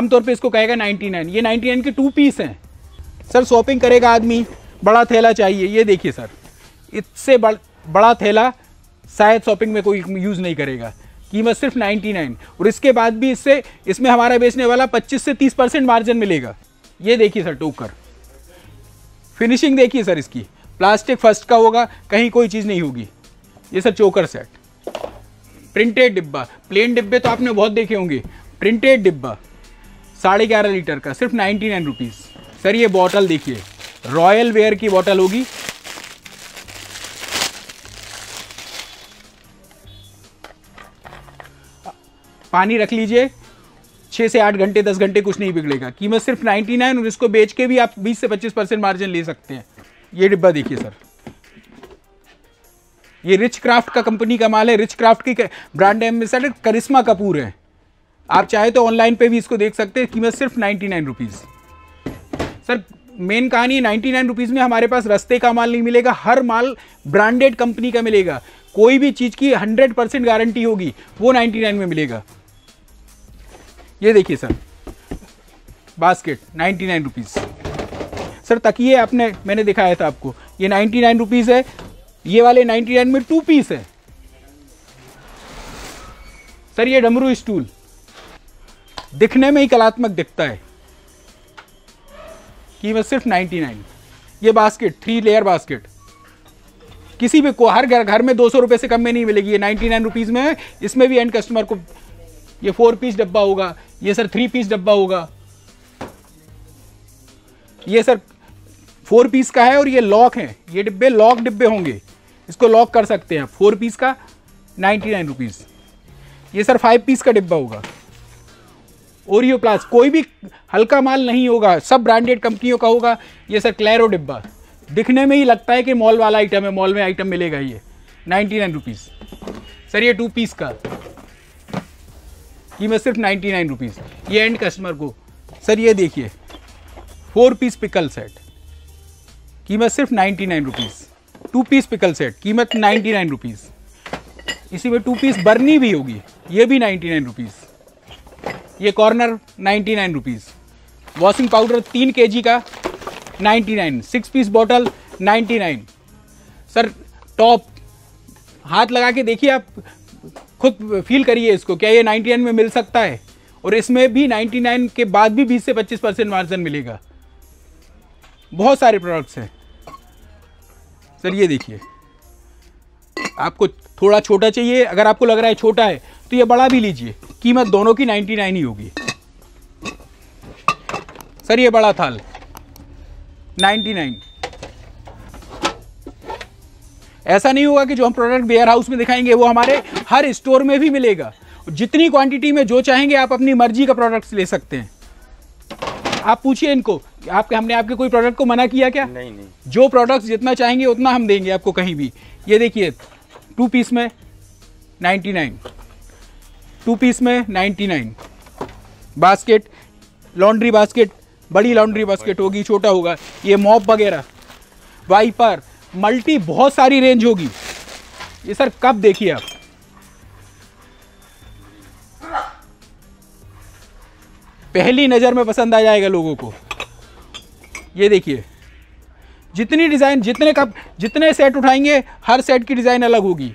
आमतौर पे इसको कहेगा 99 ये 99 के टू पीस हैं सर शॉपिंग करेगा आदमी बड़ा थैला चाहिए ये देखिए सर इससे बड़ बड़ा थैला शायद शॉपिंग में कोई यूज़ नहीं करेगा कीमत सिर्फ 99 और इसके बाद भी इससे इसमें हमारा बेचने वाला 25 से 30 परसेंट मार्जिन मिलेगा ये देखिए सर टोकर फिनिशिंग देखिए सर इसकी प्लास्टिक फर्स्ट का होगा कहीं कोई चीज़ नहीं होगी ये सर चोकर सेट प्रिंटेड डिब्बा प्लेन डिब्बे तो आपने बहुत देखे होंगे प्रिंटेड डिब्बा साढ़े ग्यारह लीटर का सिर्फ नाइन्टी नाइन रुपीज़ सर ये बॉटल देखिए रॉयल वेयर की बॉटल होगी पानी रख लीजिए छः से आठ घंटे दस घंटे कुछ नहीं बिगड़ेगा कीमत सिर्फ नाइन्टी नाइन और इसको बेच के भी आप बीस से पच्चीस परसेंट मार्जिन ले सकते हैं ये डिब्बा देखिए सर ये रिच क्राफ्ट का कंपनी का माल है रिच क्राफ्ट की ब्रांड एम्बेसडर करिश्मा कपूर है आप चाहे तो ऑनलाइन पे भी इसको देख सकते हैं कीमत सिर्फ ninety nine rupees sir main कहानी है नाइन्टी नाइन रुपीज़ में हमारे पास रस्ते का माल नहीं मिलेगा हर माल ब्रांडेड कंपनी का मिलेगा कोई भी चीज़ की हंड्रेड परसेंट गारंटी होगी वो नाइन्टी नाइन में मिलेगा ये देखिए sir basket ninety nine rupees sir तकिए आपने मैंने दिखाया था आपको ये नाइन्टी नाइन रुपीज़ है ये वाले नाइन्टी नाइन में टू पीस है सर ये डमरू स्टूल दिखने में ही कलात्मक दिखता है कीमत सिर्फ नाइन्टी नाइन ये बास्केट थ्री लेयर बास्केट किसी भी को हर घर घर में दो सौ रुपये से कम में नहीं मिलेगी ये नाइन्टी नाइन रुपीज़ में इसमें भी एंड कस्टमर को ये फोर पीस डब्बा होगा ये सर थ्री पीस डब्बा होगा ये सर फोर पीस का है और ये लॉक है ये डिब्बे लॉक डिब्बे होंगे इसको लॉक कर सकते हैं फोर पीस का नाइन्टी नाइन रुपीज़ ये सर फाइव पीस का डिब्बा होगा ओरियो प्लास कोई भी हल्का माल नहीं होगा सब ब्रांडेड कंपनियों का होगा ये सर क्लैरो डिब्बा दिखने में ही लगता है कि मॉल वाला आइटम है मॉल में आइटम मिलेगा ये नाइन्टी नाइन रुपीज़ सर ये टू पीस का मैं सिर्फ नाइन्टी नाइन रुपीज़ ये एंड कस्टमर को सर ये देखिए फोर पीस पिकल सेट कीमत सिर्फ ninety nine rupees two piece pickle set कीमत नाइन्टी नाइन रुपीज़ इसी में टू पीस बर्नी भी होगी ये भी नाइन्टी नाइन रुपीज़ ये corner ninety nine rupees washing powder तीन के जी का ninety nine six piece bottle ninety nine sir top हाथ लगा के देखिए आप खुद फील करिए इसको क्या ये 99 में मिल सकता है और इसमें भी 99 के बाद भी 20 से 25 परसेंट मार्जिन मिलेगा बहुत सारे प्रोडक्ट्स हैं सर ये देखिए आपको थोड़ा छोटा चाहिए अगर आपको लग रहा है छोटा है तो ये बड़ा भी लीजिए कीमत दोनों की 99 ही होगी सर ये बड़ा थाल 99 ऐसा नहीं होगा कि जो हम प्रोडक्ट वेयर हाउस में दिखाएंगे वो हमारे हर स्टोर में भी मिलेगा जितनी क्वांटिटी में जो चाहेंगे आप अपनी मर्जी का प्रोडक्ट्स ले सकते हैं आप पूछिए इनको आपके हमने आपके कोई प्रोडक्ट को मना किया क्या नहीं नहीं जो प्रोडक्ट्स जितना चाहेंगे उतना हम देंगे आपको कहीं भी ये देखिए टू पीस में 99 टू पीस में 99 बास्केट लॉन्ड्री बास्केट बड़ी लॉन्ड्री बास्केट होगी छोटा होगा ये मॉप वगैरह वाइपर मल्टी बहुत सारी रेंज होगी ये सर कब देखिए आप पहली नज़र में पसंद आ जाएगा लोगों को ये देखिए जितनी डिज़ाइन जितने कप जितने सेट उठाएंगे हर सेट की डिज़ाइन अलग होगी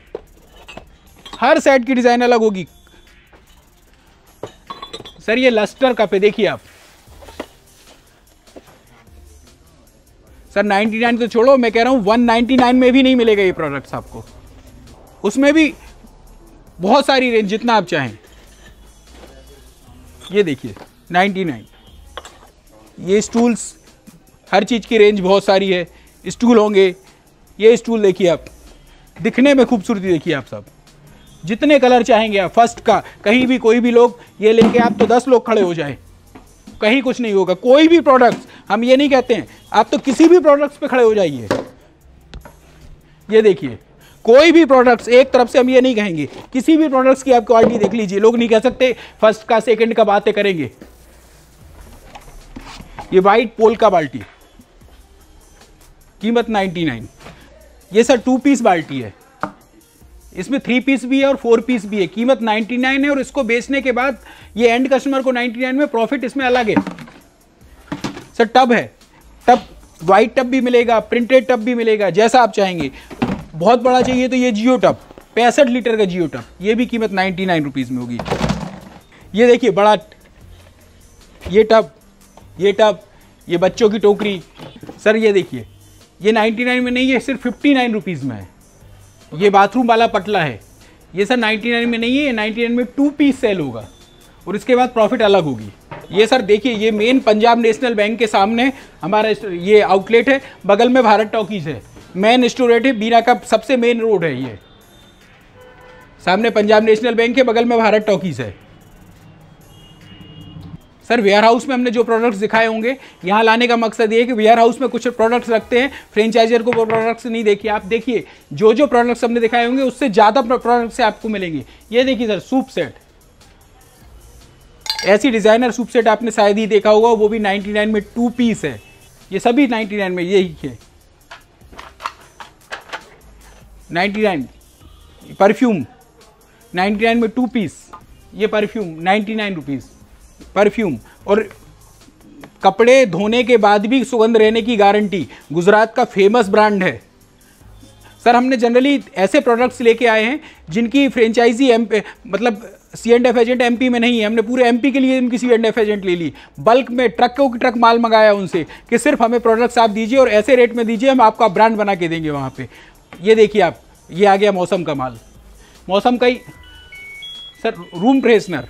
हर सेट की डिज़ाइन अलग होगी सर ये लस्टर कप है देखिए आप सर 99 तो छोड़ो मैं कह रहा हूँ 199 में भी नहीं मिलेगा ये प्रोडक्ट्स आपको उसमें भी बहुत सारी रेंज जितना आप चाहें ये देखिए 99 ये स्टूल्स हर चीज़ की रेंज बहुत सारी है स्टूल होंगे ये स्टूल देखिए आप दिखने में खूबसूरती देखिए आप सब जितने कलर चाहेंगे आप फर्स्ट का कहीं भी कोई भी लोग ये लेके आप तो दस लोग खड़े हो जाए कहीं कुछ नहीं होगा कोई भी प्रोडक्ट्स हम ये नहीं कहते हैं आप तो किसी भी प्रोडक्ट्स पे खड़े हो जाइए ये देखिए कोई भी प्रोडक्ट्स एक तरफ से हम ये नहीं कहेंगे किसी भी प्रोडक्ट्स की आप क्वालिटी देख लीजिए लोग नहीं कह सकते फर्स्ट का सेकंड का बातें करेंगे ये वाइट पोल का बाल्टी कीमत 99 ये सर टू पीस बाल्टी है इसमें थ्री पीस भी है और फोर पीस भी है कीमत 99 है और इसको बेचने के बाद ये एंड कस्टमर को 99 में प्रॉफिट इसमें अलग है सर टब है टब वाइट टब भी मिलेगा प्रिंटेड टब भी मिलेगा जैसा आप चाहेंगे बहुत बड़ा चाहिए तो ये जियो टब पैंसठ लीटर का जियो टब ये भी कीमत नाइन्टी नाइन रुपीज़ में होगी ये देखिए बड़ा ये टब ये टब ये बच्चों की टोकरी सर ये देखिए ये 99 में नहीं है सिर्फ 59 रुपीज़ में है ये बाथरूम वाला पटला है ये सर 99 में नहीं है 99 में टू पीस सेल होगा और इसके बाद प्रॉफिट अलग होगी ये सर देखिए ये मेन पंजाब नेशनल बैंक के सामने हमारा ये आउटलेट है बगल में भारत टॉकीज है मेन स्टोरेट है बीना का सबसे मेन रोड है ये सामने पंजाब नेशनल बैंक के बगल में भारत टॉकीज है सर वेयर हाउस में हमने जो प्रोडक्ट्स दिखाए होंगे यहाँ लाने का मकसद ये है कि वेयर हाउस में कुछ प्रोडक्ट्स रखते हैं फ्रेंचाइजर को वो प्रोडक्ट्स नहीं देखिए आप देखिए जो जो प्रोडक्ट्स हमने दिखाए होंगे उससे ज़्यादा प्रोडक्ट्स आपको मिलेंगे ये देखिए सर सूप सेट ऐसी डिज़ाइनर सूप सेट आपने शायद ही देखा होगा वो भी 99 में टू पीस है ये सभी 99 में यही है 99 परफ्यूम 99 में टू पीस ये परफ्यूम 99 नाइन रुपीज़ परफ्यूम और कपड़े धोने के बाद भी सुगंध रहने की गारंटी गुजरात का फेमस ब्रांड है सर हमने जनरली ऐसे प्रोडक्ट्स लेके आए हैं जिनकी फ्रेंचाइजी एम मतलब C and F agent M में नहीं है हमने पूरे एम के लिए इनकी सी एंड एफ एजेंट ले ली बल्क में ट्रकों की ट्रक माल मंगाया उनसे कि सिर्फ हमें प्रोडक्ट्स आप दीजिए और ऐसे रेट में दीजिए हम आपका ब्रांड बना के देंगे वहाँ पे ये देखिए आप ये आ गया मौसम का माल मौसम का ही sir room freshener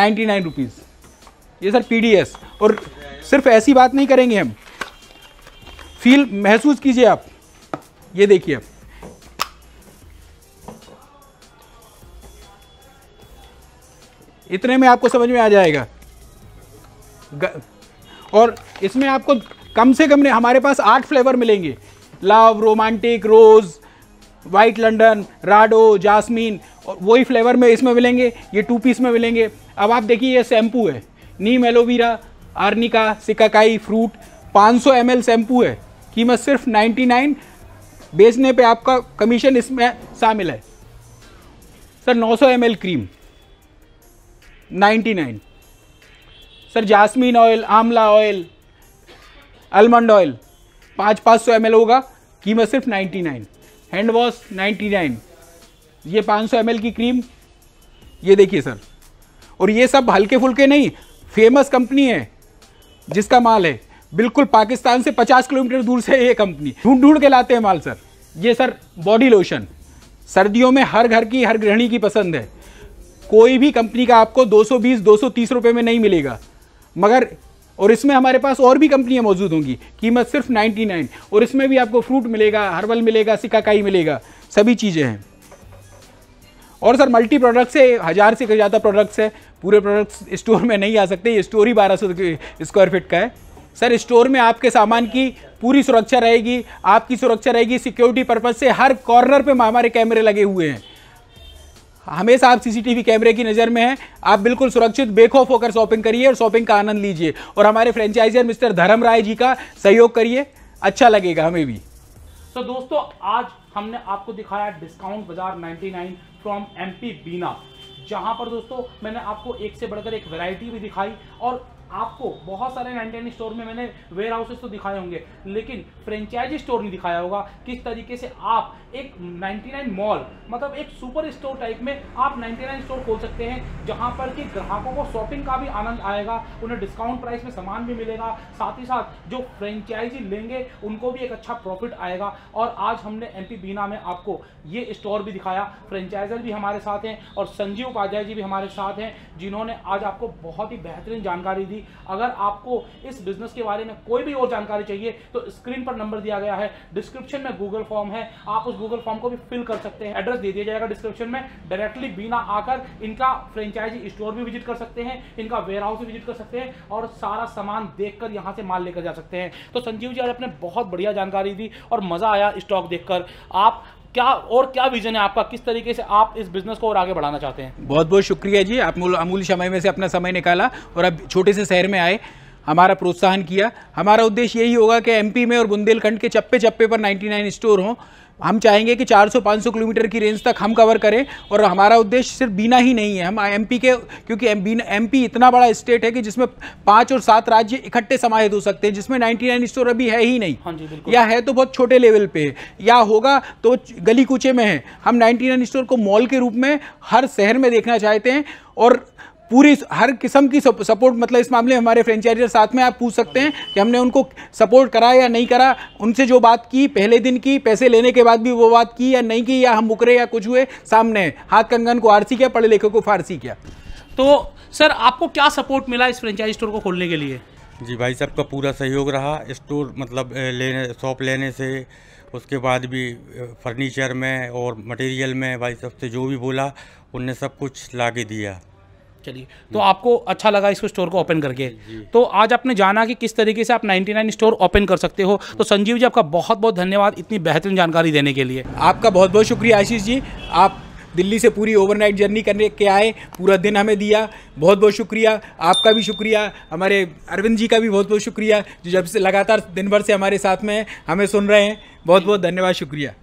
ninety nine rupees ये सर पी डी एस और सिर्फ ऐसी बात नहीं करेंगे हम फील महसूस कीजिए आप ये देखिए आप इतने में आपको समझ में आ जाएगा और इसमें आपको कम से कम हमारे पास आठ फ्लेवर मिलेंगे love romantic rose white London Rado jasmine और वही फ्लेवर में इसमें मिलेंगे ये टू पीस में मिलेंगे अब आप देखिए ये शैम्पू है neem aloe vera arnica shikakai fruit 500 सौ एम शैम्पू है कीमत सिर्फ 99 बेचने पे आपका कमीशन इसमें शामिल है सर 900 सौ cream 99 sir jasmine oil amla oil almond oil पाँच पाँच सौ एम होगा कीमत सिर्फ 99 हैंड वॉश 99 ये 500 एम की क्रीम ये देखिए सर और ये सब हल्के फुल्के नहीं फेमस कंपनी है जिसका माल है बिल्कुल पाकिस्तान से 50 किलोमीटर दूर से ये कंपनी ढूंढ ढूंढ के लाते हैं माल सर ये सर बॉडी लोशन सर्दियों में हर घर की हर गृहिणी की पसंद है कोई भी कंपनी का आपको 220 230 रुपए में नहीं मिलेगा मगर और इसमें हमारे पास और भी कंपनियां मौजूद होंगी कीमत सिर्फ 99 और इसमें भी आपको फ्रूट मिलेगा हर्बल मिलेगा सिकाकाई मिलेगा सभी चीज़ें हैं और सर मल्टी प्रोडक्ट्स है हज़ार से ज़्यादा प्रोडक्ट्स है पूरे प्रोडक्ट्स स्टोर में नहीं आ सकते ये स्टोर ही बारह सौ स्क्वायर फिट का है सर स्टोर में आपके सामान की पूरी सुरक्षा रहेगी आपकी सुरक्षा रहेगी सिक्योरिटी पर्पज़ से हर कॉर्नर पे हमारे कैमरे लगे हुए हैं हमेशा आप सीसीटीवी कैमरे की नज़र में हैं आप बिल्कुल सुरक्षित बेखौफ होकर शॉपिंग करिए और शॉपिंग का आनंद लीजिए और हमारे फ्रेंचाइजर मिस्टर धर्म राय जी का सहयोग करिए अच्छा लगेगा हमें भी तो दोस्तों आज हमने आपको दिखाया डिस्काउंट बाजार 99 फ्रॉम एमपी बीना जहां पर दोस्तों मैंने आपको एक से बढ़कर एक वैरायटी भी दिखाई और आपको बहुत सारे नाइनटीन स्टोर में मैंने वेयर हाउसेस तो दिखाए होंगे लेकिन फ्रेंचाइजी स्टोर नहीं दिखाया होगा किस तरीके से आप एक 99 मॉल मतलब एक सुपर स्टोर टाइप में आप 99 स्टोर खोल सकते हैं जहां पर कि ग्राहकों को शॉपिंग का भी आनंद आएगा उन्हें डिस्काउंट प्राइस में सामान भी मिलेगा साथ ही साथ जो फ्रेंचाइजी लेंगे उनको भी एक अच्छा प्रॉफिट आएगा और आज हमने एम बीना में आपको ये स्टोर भी दिखाया फ्रेंचाइजर भी हमारे साथ हैं और संजीव उपाध्याय जी भी हमारे साथ हैं जिन्होंने आज आपको बहुत ही बेहतरीन जानकारी दी होगी अगर आपको इस बिजनेस के बारे में कोई भी और जानकारी चाहिए तो स्क्रीन पर नंबर दिया गया है डिस्क्रिप्शन में गूगल फॉर्म है आप उस गूगल फॉर्म को भी फिल कर सकते हैं एड्रेस दे दिया जाएगा डिस्क्रिप्शन में डायरेक्टली बिना आकर इनका फ्रेंचाइजी स्टोर भी विजिट कर सकते हैं इनका वेयर हाउस भी विजिट कर सकते हैं और सारा सामान देखकर यहां से माल लेकर जा सकते हैं तो संजीव जी आज आपने बहुत बढ़िया जानकारी दी और मज़ा आया स्टॉक देखकर आप क्या और क्या विजन है आपका किस तरीके से आप इस बिजनेस को और आगे बढ़ाना चाहते हैं बहुत बहुत शुक्रिया जी आप अमूल्य समय में से अपना समय निकाला और अब छोटे से शहर में आए हमारा प्रोत्साहन किया हमारा उद्देश्य यही होगा कि एमपी में और बुंदेलखंड के चप्पे चप्पे पर 99 स्टोर हों हम चाहेंगे कि 400-500 किलोमीटर की रेंज तक हम कवर करें और हमारा उद्देश्य सिर्फ बीना ही नहीं है हम एमपी के क्योंकि एमपी इतना बड़ा स्टेट है कि जिसमें पाँच और सात राज्य इकट्ठे समाहित हो सकते हैं जिसमें 99 स्टोर अभी है ही नहीं हाँ जी, या है तो बहुत छोटे लेवल पे या होगा तो गली कूचे में है हम नाइन्टी स्टोर को मॉल के रूप में हर शहर में देखना चाहते हैं और पूरी हर किस्म की सपोर्ट मतलब इस मामले में हमारे फ्रेंचाइजर साथ में आप पूछ सकते हैं कि हमने उनको सपोर्ट करा या नहीं करा उनसे जो बात की पहले दिन की पैसे लेने के बाद भी वो बात की या नहीं की या हम मुकरे या कुछ हुए सामने हाथ कंगन को आरसी किया पढ़े लिखे को फारसी किया तो सर आपको क्या सपोर्ट मिला इस फ्रेंचाइज स्टोर को खोलने के लिए जी भाई साहब का तो पूरा सहयोग रहा स्टोर मतलब लेने शॉप लेने से उसके बाद भी फर्नीचर में और मटेरियल में भाई साहब से जो भी बोला उनने सब कुछ ला के दिया चलिए तो आपको अच्छा लगा इसको स्टोर को ओपन करके तो आज आपने जाना कि किस तरीके से आप 99 स्टोर ओपन कर सकते हो तो संजीव जी आपका बहुत बहुत धन्यवाद इतनी बेहतरीन जानकारी देने के लिए आपका बहुत बहुत शुक्रिया आशीष जी आप दिल्ली से पूरी ओवरनाइट जर्नी करने के आए पूरा दिन हमें दिया बहुत बहुत शुक्रिया आपका भी शुक्रिया हमारे अरविंद जी का भी बहुत बहुत शुक्रिया जो जब से लगातार दिन भर से हमारे साथ में हैं हमें सुन रहे हैं बहुत बहुत धन्यवाद शुक्रिया